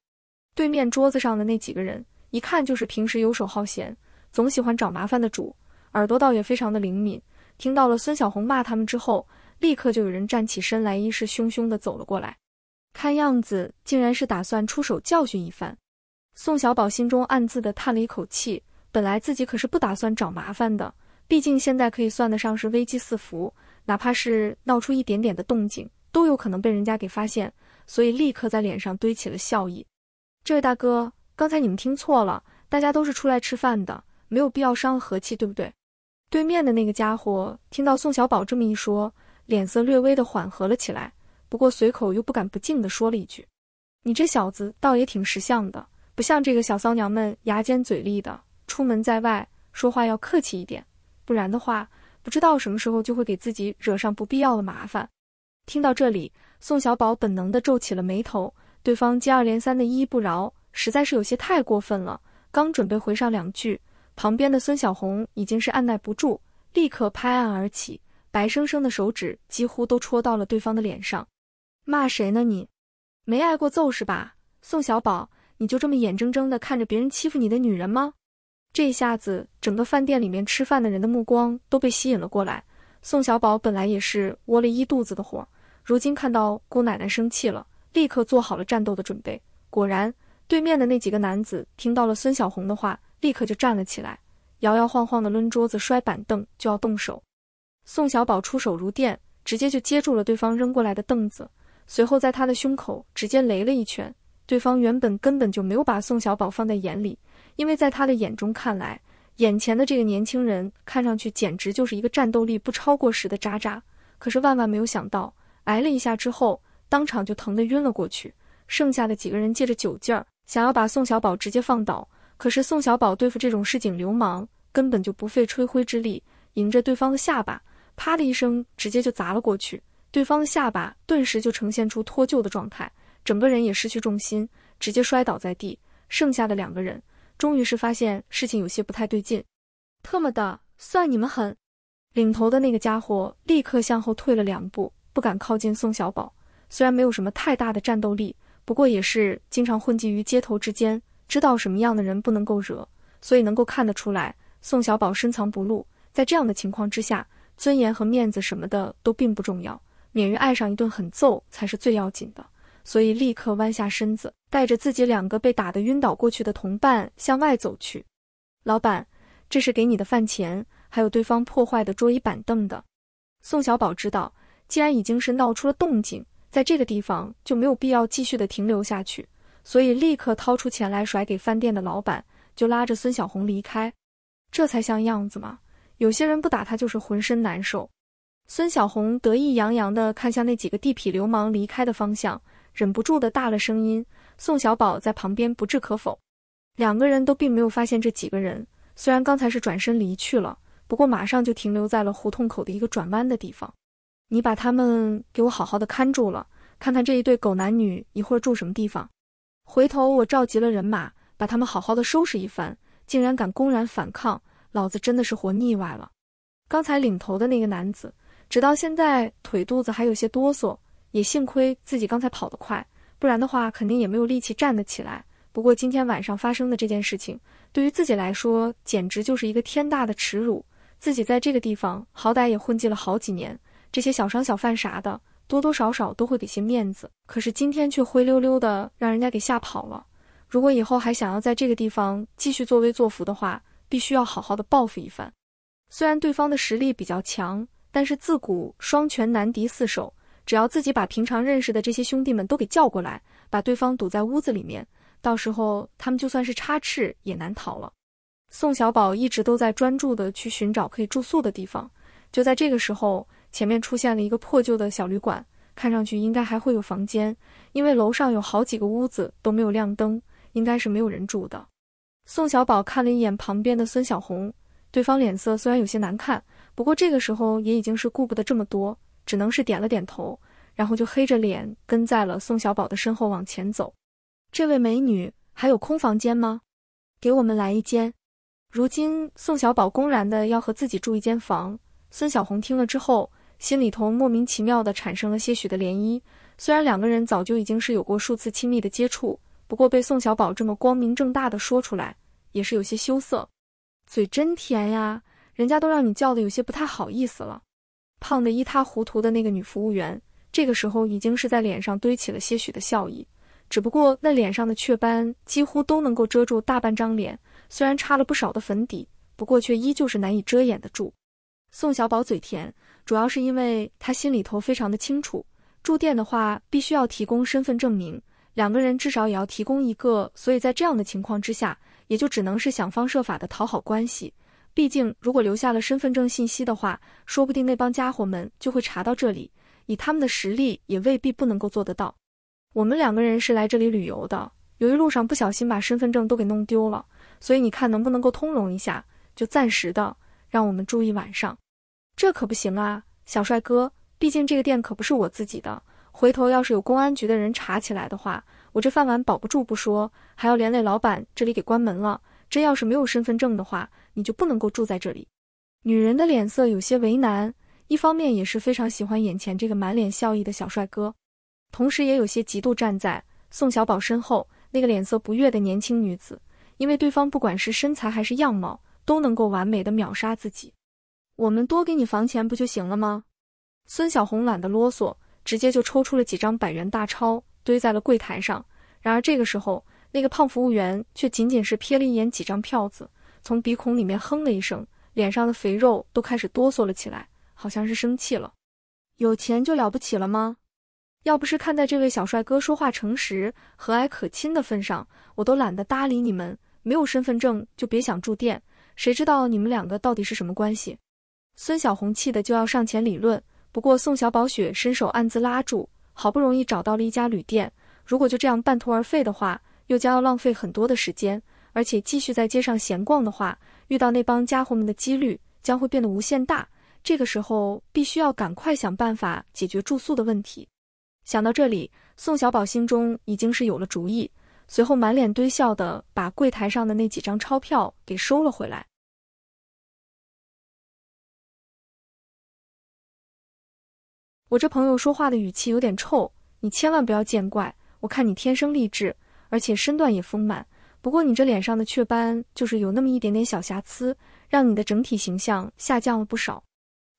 对面桌子上的那几个人一看就是平时游手好闲、总喜欢找麻烦的主，耳朵倒也非常的灵敏，听到了孙小红骂他们之后，立刻就有人站起身来，一势汹汹的走了过来，看样子竟然是打算出手教训一番。宋小宝心中暗自的叹了一口气，本来自己可是不打算找麻烦的，毕竟现在可以算得上是危机四伏，哪怕是闹出一点点的动静，都有可能被人家给发现，所以立刻在脸上堆起了笑意。这位大哥，刚才你们听错了，大家都是出来吃饭的，没有必要伤和气，对不对？对面的那个家伙听到宋小宝这么一说，脸色略微的缓和了起来，不过随口又不敢不敬的说了一句：“你这小子倒也挺识相的。”不像这个小骚娘们，牙尖嘴利的，出门在外说话要客气一点，不然的话，不知道什么时候就会给自己惹上不必要的麻烦。听到这里，宋小宝本能的皱起了眉头，对方接二连三的依依不饶，实在是有些太过分了。刚准备回上两句，旁边的孙小红已经是按耐不住，立刻拍案而起，白生生的手指几乎都戳到了对方的脸上，骂谁呢你？没挨过揍是吧，宋小宝？你就这么眼睁睁的看着别人欺负你的女人吗？这一下子，整个饭店里面吃饭的人的目光都被吸引了过来。宋小宝本来也是窝了一肚子的火，如今看到姑奶奶生气了，立刻做好了战斗的准备。果然，对面的那几个男子听到了孙小红的话，立刻就站了起来，摇摇晃晃地抡桌子摔板凳就要动手。宋小宝出手如电，直接就接住了对方扔过来的凳子，随后在他的胸口直接擂了一拳。对方原本根本就没有把宋小宝放在眼里，因为在他的眼中看来，眼前的这个年轻人看上去简直就是一个战斗力不超过十的渣渣。可是万万没有想到，挨了一下之后，当场就疼得晕了过去。剩下的几个人借着酒劲儿，想要把宋小宝直接放倒，可是宋小宝对付这种市井流氓，根本就不费吹灰之力，迎着对方的下巴，啪的一声，直接就砸了过去。对方的下巴顿时就呈现出脱臼的状态。整个人也失去重心，直接摔倒在地。剩下的两个人终于是发现事情有些不太对劲。特么的，算你们狠！领头的那个家伙立刻向后退了两步，不敢靠近宋小宝。虽然没有什么太大的战斗力，不过也是经常混迹于街头之间，知道什么样的人不能够惹，所以能够看得出来，宋小宝深藏不露。在这样的情况之下，尊严和面子什么的都并不重要，免于挨上一顿狠揍才是最要紧的。所以立刻弯下身子，带着自己两个被打得晕倒过去的同伴向外走去。老板，这是给你的饭钱，还有对方破坏的桌椅板凳的。宋小宝知道，既然已经是闹出了动静，在这个地方就没有必要继续的停留下去，所以立刻掏出钱来甩给饭店的老板，就拉着孙小红离开。这才像样子嘛！有些人不打他就是浑身难受。孙小红得意洋洋的看向那几个地痞流氓离开的方向。忍不住的大了声音，宋小宝在旁边不置可否，两个人都并没有发现这几个人。虽然刚才是转身离去了，不过马上就停留在了胡同口的一个转弯的地方。你把他们给我好好的看住了，看看这一对狗男女一会儿住什么地方。回头我召集了人马，把他们好好的收拾一番。竟然敢公然反抗，老子真的是活腻歪了。刚才领头的那个男子，直到现在腿肚子还有些哆嗦。也幸亏自己刚才跑得快，不然的话肯定也没有力气站得起来。不过今天晚上发生的这件事情，对于自己来说简直就是一个天大的耻辱。自己在这个地方好歹也混迹了好几年，这些小商小贩啥的，多多少少都会给些面子。可是今天却灰溜溜的让人家给吓跑了。如果以后还想要在这个地方继续作威作福的话，必须要好好的报复一番。虽然对方的实力比较强，但是自古双拳难敌四手。只要自己把平常认识的这些兄弟们都给叫过来，把对方堵在屋子里面，到时候他们就算是插翅也难逃了。宋小宝一直都在专注的去寻找可以住宿的地方。就在这个时候，前面出现了一个破旧的小旅馆，看上去应该还会有房间，因为楼上有好几个屋子都没有亮灯，应该是没有人住的。宋小宝看了一眼旁边的孙小红，对方脸色虽然有些难看，不过这个时候也已经是顾不得这么多。只能是点了点头，然后就黑着脸跟在了宋小宝的身后往前走。这位美女还有空房间吗？给我们来一间。如今宋小宝公然的要和自己住一间房，孙小红听了之后，心里头莫名其妙的产生了些许的涟漪。虽然两个人早就已经是有过数次亲密的接触，不过被宋小宝这么光明正大的说出来，也是有些羞涩。嘴真甜呀，人家都让你叫的有些不太好意思了。胖得一塌糊涂的那个女服务员，这个时候已经是在脸上堆起了些许的笑意，只不过那脸上的雀斑几乎都能够遮住大半张脸，虽然擦了不少的粉底，不过却依旧是难以遮掩的住。宋小宝嘴甜，主要是因为他心里头非常的清楚，住店的话必须要提供身份证明，两个人至少也要提供一个，所以在这样的情况之下，也就只能是想方设法的讨好关系。毕竟，如果留下了身份证信息的话，说不定那帮家伙们就会查到这里。以他们的实力，也未必不能够做得到。我们两个人是来这里旅游的，由于路上不小心把身份证都给弄丢了，所以你看能不能够通融一下，就暂时的让我们住一晚上。这可不行啊，小帅哥，毕竟这个店可不是我自己的。回头要是有公安局的人查起来的话，我这饭碗保不住不说，还要连累老板，这里给关门了。这要是没有身份证的话，你就不能够住在这里。女人的脸色有些为难，一方面也是非常喜欢眼前这个满脸笑意的小帅哥，同时也有些嫉妒站在宋小宝身后那个脸色不悦的年轻女子，因为对方不管是身材还是样貌，都能够完美的秒杀自己。我们多给你房钱不就行了吗？孙小红懒得啰嗦，直接就抽出了几张百元大钞，堆在了柜台上。然而这个时候，那个胖服务员却仅仅是瞥了一眼几张票子，从鼻孔里面哼了一声，脸上的肥肉都开始哆嗦了起来，好像是生气了。有钱就了不起了吗？要不是看在这位小帅哥说话诚实、和蔼可亲的份上，我都懒得搭理你们。没有身份证就别想住店，谁知道你们两个到底是什么关系？孙小红气得就要上前理论，不过宋小宝雪伸手暗自拉住，好不容易找到了一家旅店，如果就这样半途而废的话。又将要浪费很多的时间，而且继续在街上闲逛的话，遇到那帮家伙们的几率将会变得无限大。这个时候，必须要赶快想办法解决住宿的问题。想到这里，宋小宝心中已经是有了主意，随后满脸堆笑的把柜台上的那几张钞票给收了回来。我这朋友说话的语气有点臭，你千万不要见怪。我看你天生丽质。而且身段也丰满，不过你这脸上的雀斑就是有那么一点点小瑕疵，让你的整体形象下降了不少。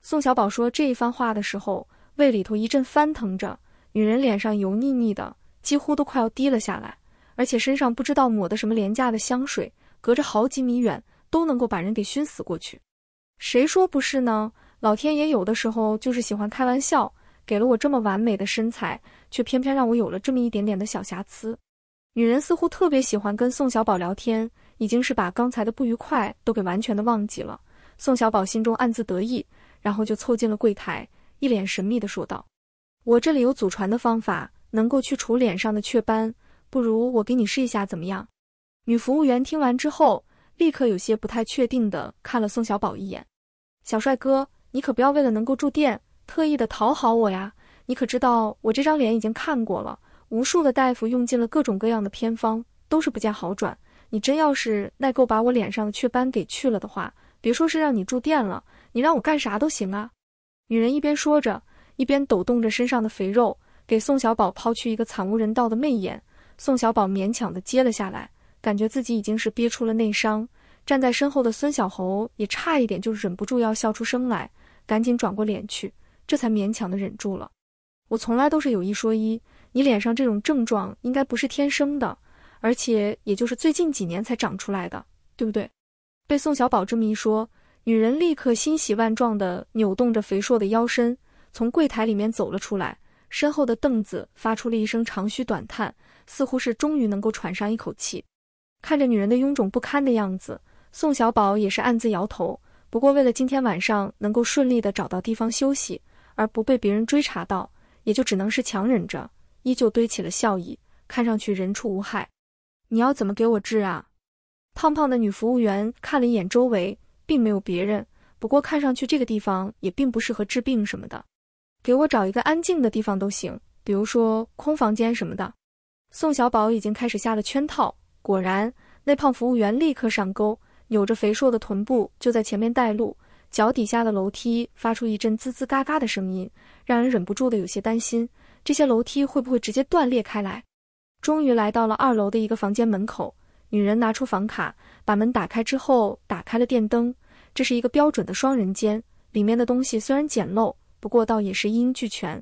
宋小宝说这一番话的时候，胃里头一阵翻腾着，女人脸上油腻腻的，几乎都快要滴了下来，而且身上不知道抹的什么廉价的香水，隔着好几米远都能够把人给熏死过去。谁说不是呢？老天爷有的时候就是喜欢开玩笑，给了我这么完美的身材，却偏偏让我有了这么一点点的小瑕疵。女人似乎特别喜欢跟宋小宝聊天，已经是把刚才的不愉快都给完全的忘记了。宋小宝心中暗自得意，然后就凑近了柜台，一脸神秘的说道：“我这里有祖传的方法，能够去除脸上的雀斑，不如我给你试一下，怎么样？”女服务员听完之后，立刻有些不太确定的看了宋小宝一眼：“小帅哥，你可不要为了能够住店，特意的讨好我呀！你可知道我这张脸已经看过了。”无数的大夫用尽了各种各样的偏方，都是不见好转。你真要是耐够把我脸上的雀斑给去了的话，别说是让你住店了，你让我干啥都行啊！女人一边说着，一边抖动着身上的肥肉，给宋小宝抛去一个惨无人道的媚眼。宋小宝勉强的接了下来，感觉自己已经是憋出了内伤。站在身后的孙小猴也差一点就忍不住要笑出声来，赶紧转过脸去，这才勉强的忍住了。我从来都是有一说一。你脸上这种症状应该不是天生的，而且也就是最近几年才长出来的，对不对？被宋小宝这么一说，女人立刻欣喜万状地扭动着肥硕的腰身，从柜台里面走了出来，身后的凳子发出了一声长吁短叹，似乎是终于能够喘上一口气。看着女人的臃肿不堪的样子，宋小宝也是暗自摇头。不过为了今天晚上能够顺利的找到地方休息，而不被别人追查到，也就只能是强忍着。依旧堆起了笑意，看上去人畜无害。你要怎么给我治啊？胖胖的女服务员看了一眼周围，并没有别人。不过看上去这个地方也并不适合治病什么的，给我找一个安静的地方都行，比如说空房间什么的。宋小宝已经开始下了圈套，果然那胖服务员立刻上钩，扭着肥硕的臀部就在前面带路，脚底下的楼梯发出一阵滋滋嘎嘎的声音，让人忍不住的有些担心。这些楼梯会不会直接断裂开来？终于来到了二楼的一个房间门口，女人拿出房卡，把门打开之后，打开了电灯。这是一个标准的双人间，里面的东西虽然简陋，不过倒也是一应俱全。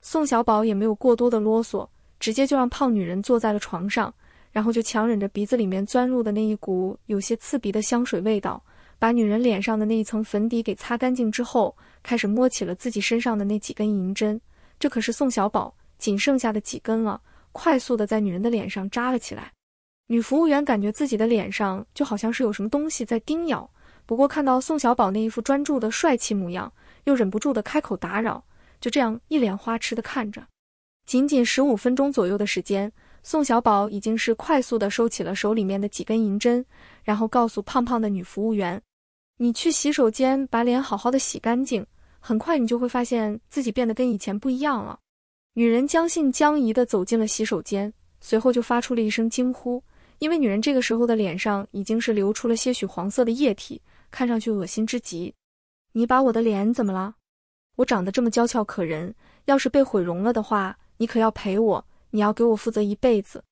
宋小宝也没有过多的啰嗦，直接就让胖女人坐在了床上，然后就强忍着鼻子里面钻入的那一股有些刺鼻的香水味道，把女人脸上的那一层粉底给擦干净之后，开始摸起了自己身上的那几根银针。这可是宋小宝仅剩下的几根了，快速的在女人的脸上扎了起来。女服务员感觉自己的脸上就好像是有什么东西在叮咬，不过看到宋小宝那一副专注的帅气模样，又忍不住的开口打扰，就这样一脸花痴的看着。仅仅十五分钟左右的时间，宋小宝已经是快速的收起了手里面的几根银针，然后告诉胖胖的女服务员：“你去洗手间把脸好好的洗干净。”很快你就会发现自己变得跟以前不一样了。女人将信将疑的走进了洗手间，随后就发出了一声惊呼，因为女人这个时候的脸上已经是流出了些许黄色的液体，看上去恶心之极。你把我的脸怎么了？我长得这么娇俏可人，要是被毁容了的话，你可要赔我，你要给我负责一辈子。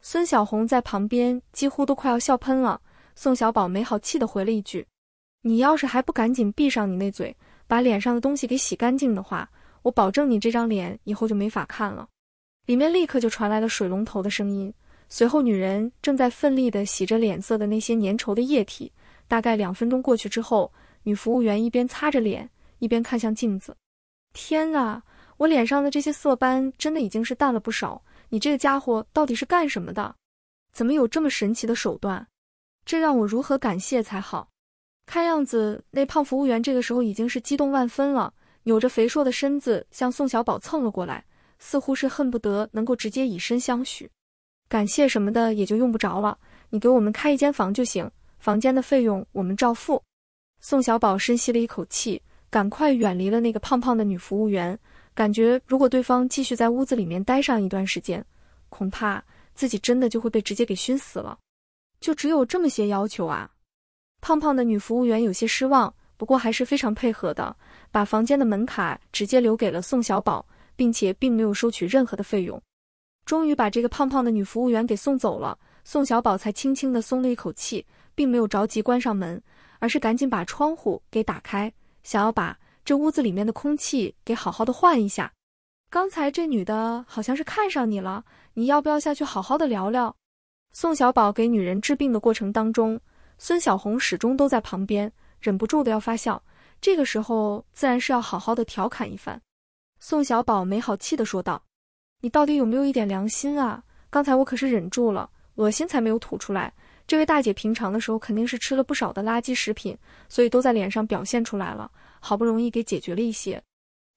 孙小红在旁边几乎都快要笑喷了，宋小宝没好气的回了一句：“你要是还不赶紧闭上你那嘴！”把脸上的东西给洗干净的话，我保证你这张脸以后就没法看了。里面立刻就传来了水龙头的声音，随后女人正在奋力的洗着脸色的那些粘稠的液体。大概两分钟过去之后，女服务员一边擦着脸，一边看向镜子。天啊，我脸上的这些色斑真的已经是淡了不少。你这个家伙到底是干什么的？怎么有这么神奇的手段？这让我如何感谢才好？看样子，那胖服务员这个时候已经是激动万分了，扭着肥硕的身子向宋小宝蹭了过来，似乎是恨不得能够直接以身相许。感谢什么的也就用不着了，你给我们开一间房就行，房间的费用我们照付。宋小宝深吸了一口气，赶快远离了那个胖胖的女服务员，感觉如果对方继续在屋子里面待上一段时间，恐怕自己真的就会被直接给熏死了。就只有这么些要求啊？胖胖的女服务员有些失望，不过还是非常配合的，把房间的门卡直接留给了宋小宝，并且并没有收取任何的费用。终于把这个胖胖的女服务员给送走了，宋小宝才轻轻的松了一口气，并没有着急关上门，而是赶紧把窗户给打开，想要把这屋子里面的空气给好好的换一下。刚才这女的好像是看上你了，你要不要下去好好的聊聊？宋小宝给女人治病的过程当中。孙小红始终都在旁边，忍不住的要发笑。这个时候自然是要好好的调侃一番。宋小宝没好气的说道：“你到底有没有一点良心啊？刚才我可是忍住了，恶心才没有吐出来。这位大姐平常的时候肯定是吃了不少的垃圾食品，所以都在脸上表现出来了。好不容易给解决了一些。”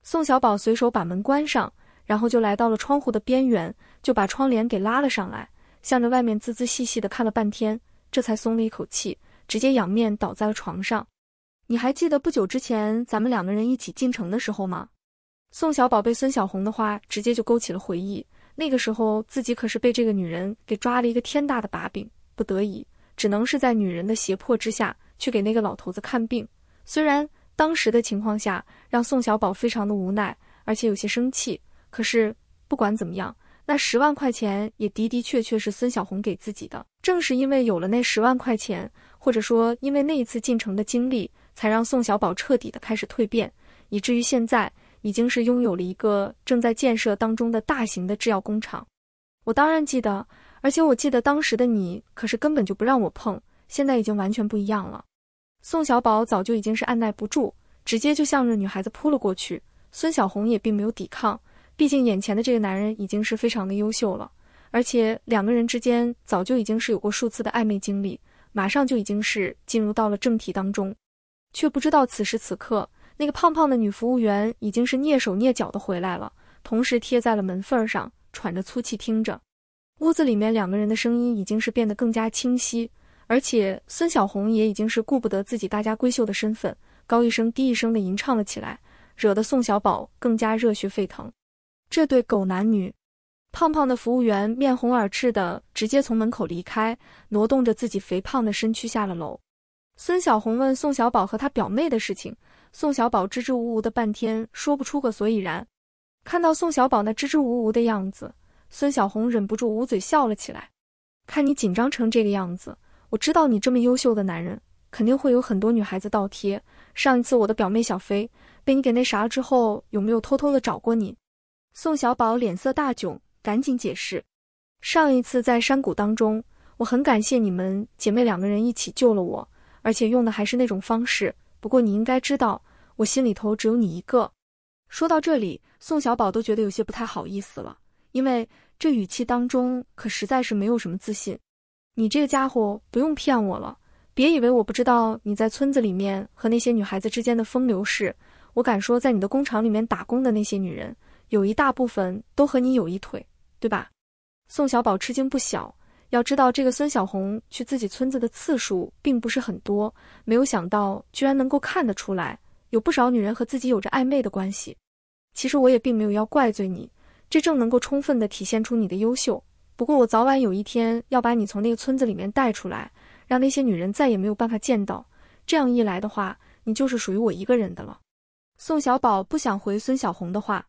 宋小宝随手把门关上，然后就来到了窗户的边缘，就把窗帘给拉了上来，向着外面仔仔细细的看了半天。这才松了一口气，直接仰面倒在了床上。你还记得不久之前咱们两个人一起进城的时候吗？宋小宝被孙小红的话直接就勾起了回忆。那个时候自己可是被这个女人给抓了一个天大的把柄，不得已只能是在女人的胁迫之下去给那个老头子看病。虽然当时的情况下让宋小宝非常的无奈，而且有些生气，可是不管怎么样。那十万块钱也的的确确是孙小红给自己的，正是因为有了那十万块钱，或者说因为那一次进城的经历，才让宋小宝彻底的开始蜕变，以至于现在已经是拥有了一个正在建设当中的大型的制药工厂。我当然记得，而且我记得当时的你可是根本就不让我碰，现在已经完全不一样了。宋小宝早就已经是按耐不住，直接就向着女孩子扑了过去，孙小红也并没有抵抗。毕竟，眼前的这个男人已经是非常的优秀了，而且两个人之间早就已经是有过数次的暧昧经历，马上就已经是进入到了正题当中，却不知道此时此刻那个胖胖的女服务员已经是蹑手蹑脚的回来了，同时贴在了门缝上，喘着粗气听着屋子里面两个人的声音，已经是变得更加清晰，而且孙小红也已经是顾不得自己大家闺秀的身份，高一声低一声的吟唱了起来，惹得宋小宝更加热血沸腾。这对狗男女，胖胖的服务员面红耳赤的，直接从门口离开，挪动着自己肥胖的身躯下了楼。孙小红问宋小宝和他表妹的事情，宋小宝支支吾吾的半天说不出个所以然。看到宋小宝那支支吾吾的样子，孙小红忍不住捂嘴笑了起来。看你紧张成这个样子，我知道你这么优秀的男人，肯定会有很多女孩子倒贴。上一次我的表妹小飞被你给那啥了之后，有没有偷偷的找过你？宋小宝脸色大窘，赶紧解释：“上一次在山谷当中，我很感谢你们姐妹两个人一起救了我，而且用的还是那种方式。不过你应该知道，我心里头只有你一个。”说到这里，宋小宝都觉得有些不太好意思了，因为这语气当中可实在是没有什么自信。你这个家伙不用骗我了，别以为我不知道你在村子里面和那些女孩子之间的风流事。我敢说，在你的工厂里面打工的那些女人。有一大部分都和你有一腿，对吧？宋小宝吃惊不小，要知道这个孙小红去自己村子的次数并不是很多，没有想到居然能够看得出来，有不少女人和自己有着暧昧的关系。其实我也并没有要怪罪你，这正能够充分的体现出你的优秀。不过我早晚有一天要把你从那个村子里面带出来，让那些女人再也没有办法见到。这样一来的话，你就是属于我一个人的了。宋小宝不想回孙小红的话。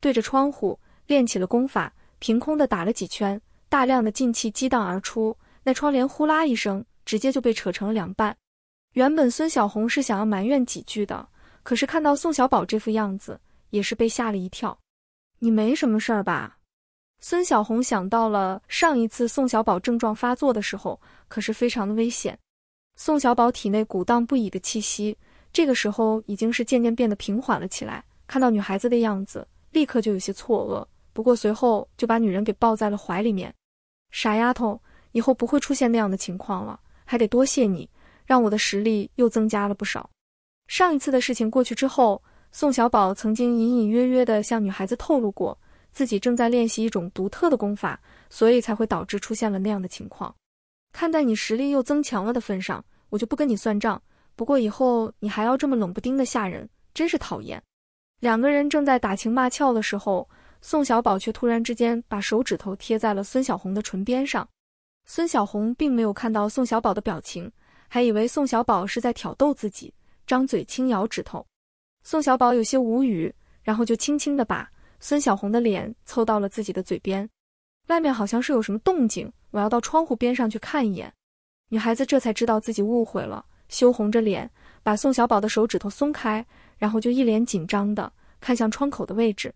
对着窗户练起了功法，凭空的打了几圈，大量的劲气激荡而出，那窗帘呼啦一声，直接就被扯成了两半。原本孙小红是想要埋怨几句的，可是看到宋小宝这副样子，也是被吓了一跳。你没什么事儿吧？孙小红想到了上一次宋小宝症状发作的时候，可是非常的危险。宋小宝体内鼓荡不已的气息，这个时候已经是渐渐变得平缓了起来。看到女孩子的样子。立刻就有些错愕，不过随后就把女人给抱在了怀里面。傻丫头，以后不会出现那样的情况了，还得多谢你，让我的实力又增加了不少。上一次的事情过去之后，宋小宝曾经隐隐约约地向女孩子透露过，自己正在练习一种独特的功法，所以才会导致出现了那样的情况。看在你实力又增强了的份上，我就不跟你算账。不过以后你还要这么冷不丁的吓人，真是讨厌。两个人正在打情骂俏的时候，宋小宝却突然之间把手指头贴在了孙小红的唇边上。孙小红并没有看到宋小宝的表情，还以为宋小宝是在挑逗自己，张嘴轻咬指头。宋小宝有些无语，然后就轻轻地把孙小红的脸凑到了自己的嘴边。外面好像是有什么动静，我要到窗户边上去看一眼。女孩子这才知道自己误会了，羞红着脸把宋小宝的手指头松开。然后就一脸紧张的看向窗口的位置。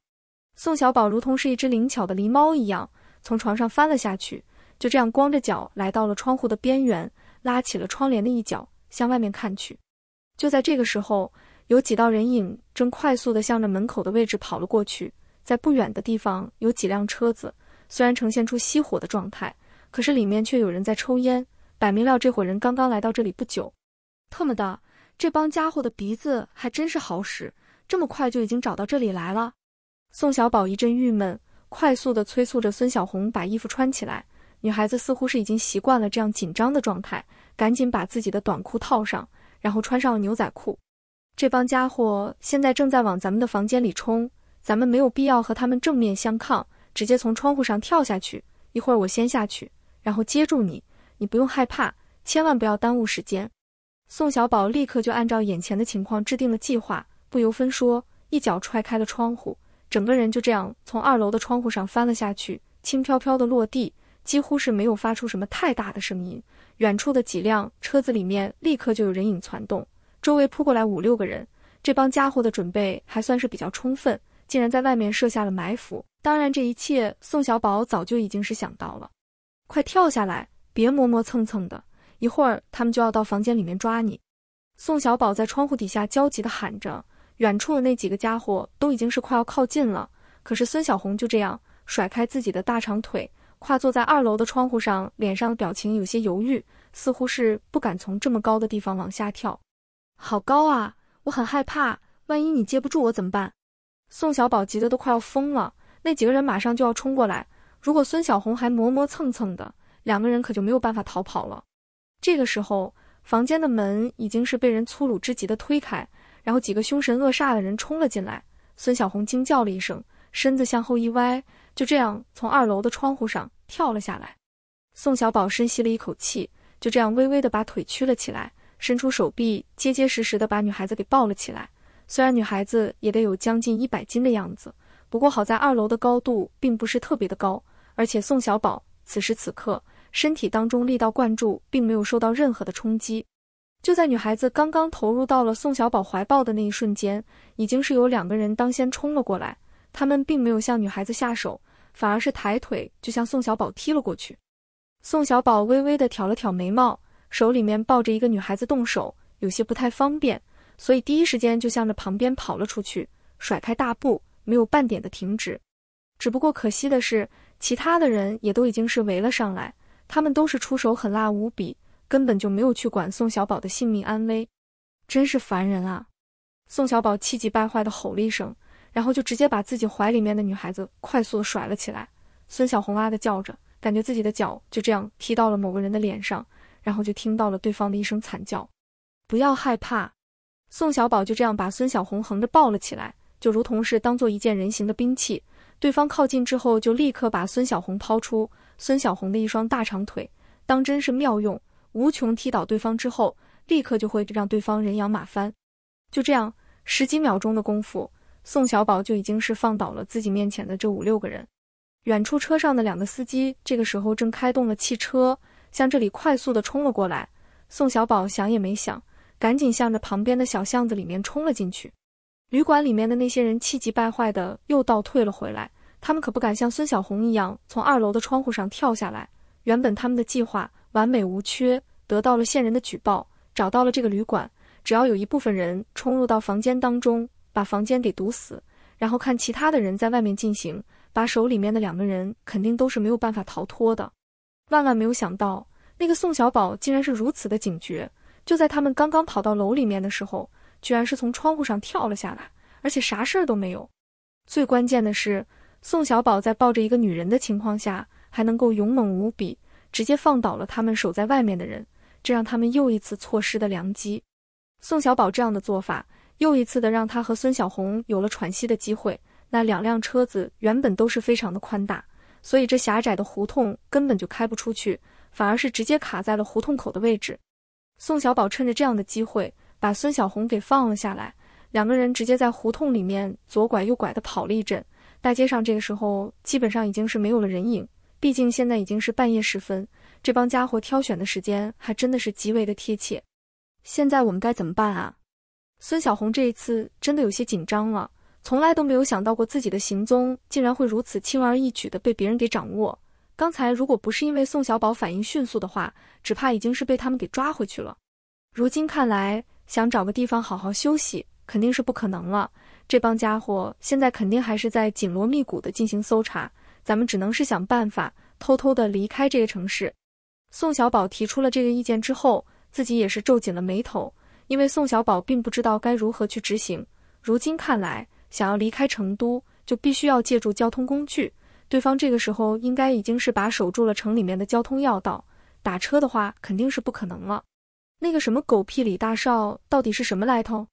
宋小宝如同是一只灵巧的狸猫一样，从床上翻了下去，就这样光着脚来到了窗户的边缘，拉起了窗帘的一角，向外面看去。就在这个时候，有几道人影正快速的向着门口的位置跑了过去。在不远的地方，有几辆车子，虽然呈现出熄火的状态，可是里面却有人在抽烟。摆明了这伙人刚刚来到这里不久。特么的！这帮家伙的鼻子还真是好使，这么快就已经找到这里来了。宋小宝一阵郁闷，快速地催促着孙小红把衣服穿起来。女孩子似乎是已经习惯了这样紧张的状态，赶紧把自己的短裤套上，然后穿上牛仔裤。这帮家伙现在正在往咱们的房间里冲，咱们没有必要和他们正面相抗，直接从窗户上跳下去。一会儿我先下去，然后接住你，你不用害怕，千万不要耽误时间。宋小宝立刻就按照眼前的情况制定了计划，不由分说，一脚踹开了窗户，整个人就这样从二楼的窗户上翻了下去，轻飘飘的落地，几乎是没有发出什么太大的声音。远处的几辆车子里面立刻就有人影攒动，周围扑过来五六个人。这帮家伙的准备还算是比较充分，竟然在外面设下了埋伏。当然，这一切宋小宝早就已经是想到了。快跳下来，别磨磨蹭蹭的。一会儿他们就要到房间里面抓你，宋小宝在窗户底下焦急地喊着。远处的那几个家伙都已经是快要靠近了，可是孙小红就这样甩开自己的大长腿，跨坐在二楼的窗户上，脸上的表情有些犹豫，似乎是不敢从这么高的地方往下跳。好高啊！我很害怕，万一你接不住我怎么办？宋小宝急得都快要疯了。那几个人马上就要冲过来，如果孙小红还磨磨蹭蹭的，两个人可就没有办法逃跑了。这个时候，房间的门已经是被人粗鲁之极的推开，然后几个凶神恶煞的人冲了进来。孙小红惊叫了一声，身子向后一歪，就这样从二楼的窗户上跳了下来。宋小宝深吸了一口气，就这样微微的把腿屈了起来，伸出手臂，结结实实的把女孩子给抱了起来。虽然女孩子也得有将近一百斤的样子，不过好在二楼的高度并不是特别的高，而且宋小宝此时此刻。身体当中力道灌注，并没有受到任何的冲击。就在女孩子刚刚投入到了宋小宝怀抱的那一瞬间，已经是有两个人当先冲了过来。他们并没有向女孩子下手，反而是抬腿就向宋小宝踢了过去。宋小宝微微的挑了挑眉毛，手里面抱着一个女孩子动手有些不太方便，所以第一时间就向着旁边跑了出去，甩开大步，没有半点的停止。只不过可惜的是，其他的人也都已经是围了上来。他们都是出手狠辣无比，根本就没有去管宋小宝的性命安危，真是烦人啊！宋小宝气急败坏地吼了一声，然后就直接把自己怀里面的女孩子快速地甩了起来。孙小红啊的叫着，感觉自己的脚就这样踢到了某个人的脸上，然后就听到了对方的一声惨叫。不要害怕，宋小宝就这样把孙小红横着抱了起来，就如同是当做一件人形的兵器。对方靠近之后，就立刻把孙小红抛出。孙小红的一双大长腿，当真是妙用无穷。踢倒对方之后，立刻就会让对方人仰马翻。就这样，十几秒钟的功夫，宋小宝就已经是放倒了自己面前的这五六个人。远处车上的两个司机，这个时候正开动了汽车，向这里快速的冲了过来。宋小宝想也没想，赶紧向着旁边的小巷子里面冲了进去。旅馆里面的那些人，气急败坏的又倒退了回来。他们可不敢像孙小红一样从二楼的窗户上跳下来。原本他们的计划完美无缺，得到了线人的举报，找到了这个旅馆。只要有一部分人冲入到房间当中，把房间给堵死，然后看其他的人在外面进行，把手里面的两个人肯定都是没有办法逃脱的。万万没有想到，那个宋小宝竟然是如此的警觉。就在他们刚刚跑到楼里面的时候，居然是从窗户上跳了下来，而且啥事儿都没有。最关键的是。宋小宝在抱着一个女人的情况下，还能够勇猛无比，直接放倒了他们守在外面的人，这让他们又一次错失的良机。宋小宝这样的做法，又一次的让他和孙小红有了喘息的机会。那两辆车子原本都是非常的宽大，所以这狭窄的胡同根本就开不出去，反而是直接卡在了胡同口的位置。宋小宝趁着这样的机会，把孙小红给放了下来，两个人直接在胡同里面左拐右拐的跑了一阵。大街上这个时候基本上已经是没有了人影，毕竟现在已经是半夜时分，这帮家伙挑选的时间还真的是极为的贴切。现在我们该怎么办啊？孙小红这一次真的有些紧张了，从来都没有想到过自己的行踪竟然会如此轻而易举的被别人给掌握。刚才如果不是因为宋小宝反应迅速的话，只怕已经是被他们给抓回去了。如今看来，想找个地方好好休息肯定是不可能了。这帮家伙现在肯定还是在紧锣密鼓的进行搜查，咱们只能是想办法偷偷的离开这个城市。宋小宝提出了这个意见之后，自己也是皱紧了眉头，因为宋小宝并不知道该如何去执行。如今看来，想要离开成都，就必须要借助交通工具。对方这个时候应该已经是把守住了城里面的交通要道，打车的话肯定是不可能了。那个什么狗屁李大少到底是什么来头？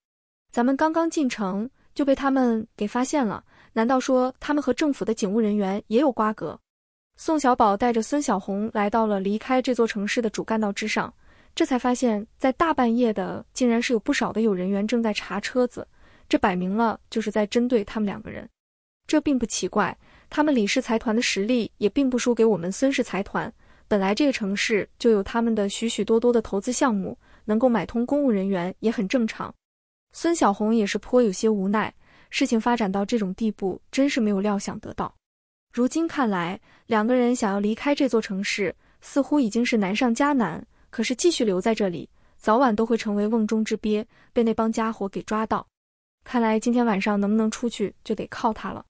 咱们刚刚进城。就被他们给发现了。难道说他们和政府的警务人员也有瓜葛？宋小宝带着孙小红来到了离开这座城市的主干道之上，这才发现，在大半夜的，竟然是有不少的有人员正在查车子。这摆明了就是在针对他们两个人。这并不奇怪，他们李氏财团的实力也并不输给我们孙氏财团。本来这个城市就有他们的许许多多的投资项目，能够买通公务人员也很正常。孙小红也是颇有些无奈，事情发展到这种地步，真是没有料想得到。如今看来，两个人想要离开这座城市，似乎已经是难上加难。可是继续留在这里，早晚都会成为瓮中之鳖，被那帮家伙给抓到。看来今天晚上能不能出去，就得靠他了。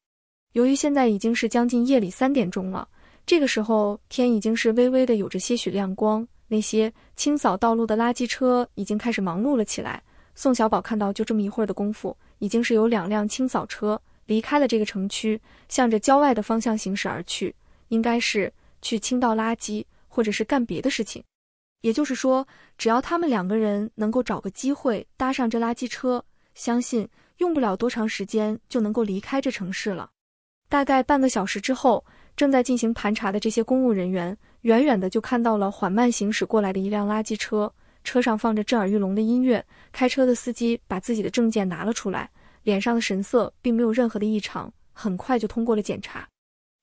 由于现在已经是将近夜里三点钟了，这个时候天已经是微微的有着些许亮光，那些清扫道路的垃圾车已经开始忙碌了起来。宋小宝看到，就这么一会儿的功夫，已经是有两辆清扫车离开了这个城区，向着郊外的方向行驶而去，应该是去清倒垃圾，或者是干别的事情。也就是说，只要他们两个人能够找个机会搭上这垃圾车，相信用不了多长时间就能够离开这城市了。大概半个小时之后，正在进行盘查的这些公务人员，远远的就看到了缓慢行驶过来的一辆垃圾车。车上放着震耳欲聋的音乐，开车的司机把自己的证件拿了出来，脸上的神色并没有任何的异常，很快就通过了检查。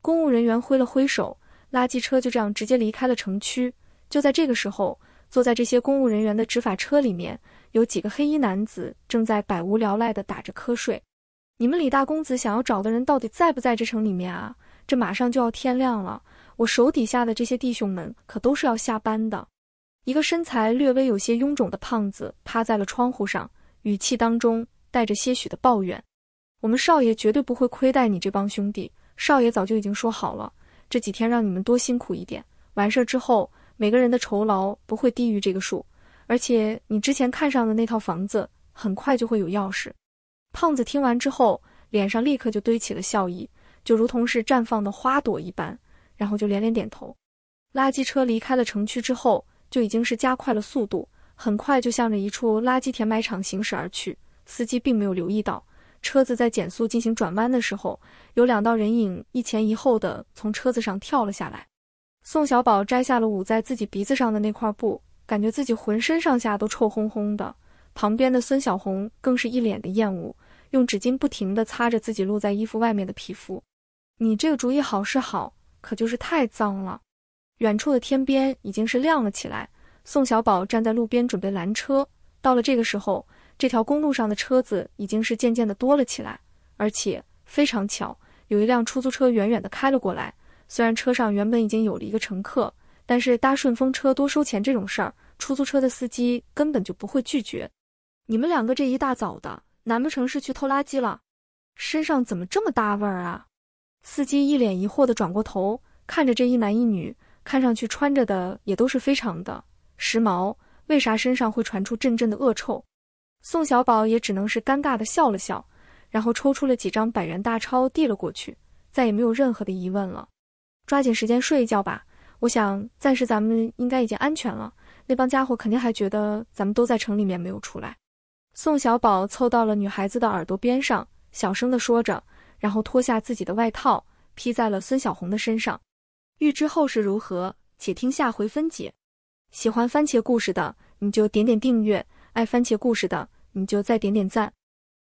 公务人员挥了挥手，垃圾车就这样直接离开了城区。就在这个时候，坐在这些公务人员的执法车里面，有几个黑衣男子正在百无聊赖地打着瞌睡。你们李大公子想要找的人到底在不在这城里面啊？这马上就要天亮了，我手底下的这些弟兄们可都是要下班的。一个身材略微有些臃肿的胖子趴在了窗户上，语气当中带着些许的抱怨：“我们少爷绝对不会亏待你这帮兄弟，少爷早就已经说好了，这几天让你们多辛苦一点。完事儿之后，每个人的酬劳不会低于这个数。而且你之前看上的那套房子，很快就会有钥匙。”胖子听完之后，脸上立刻就堆起了笑意，就如同是绽放的花朵一般，然后就连连点头。垃圾车离开了城区之后。就已经是加快了速度，很快就向着一处垃圾填埋场行驶而去。司机并没有留意到，车子在减速进行转弯的时候，有两道人影一前一后的从车子上跳了下来。宋小宝摘下了捂在自己鼻子上的那块布，感觉自己浑身上下都臭烘烘的。旁边的孙小红更是一脸的厌恶，用纸巾不停地擦着自己露在衣服外面的皮肤。你这个主意好是好，可就是太脏了。远处的天边已经是亮了起来。宋小宝站在路边准备拦车。到了这个时候，这条公路上的车子已经是渐渐的多了起来，而且非常巧，有一辆出租车远远的开了过来。虽然车上原本已经有了一个乘客，但是搭顺风车多收钱这种事儿，出租车的司机根本就不会拒绝。你们两个这一大早的，难不成是去偷垃圾了？身上怎么这么大味儿啊？司机一脸疑惑的转过头，看着这一男一女。看上去穿着的也都是非常的时髦，为啥身上会传出阵阵的恶臭？宋小宝也只能是尴尬的笑了笑，然后抽出了几张百元大钞递了过去，再也没有任何的疑问了。抓紧时间睡一觉吧，我想暂时咱们应该已经安全了，那帮家伙肯定还觉得咱们都在城里面没有出来。宋小宝凑到了女孩子的耳朵边上，小声的说着，然后脱下自己的外套披在了孙小红的身上。欲知后事如何，且听下回分解。喜欢番茄故事的，你就点点订阅；爱番茄故事的，你就再点点赞。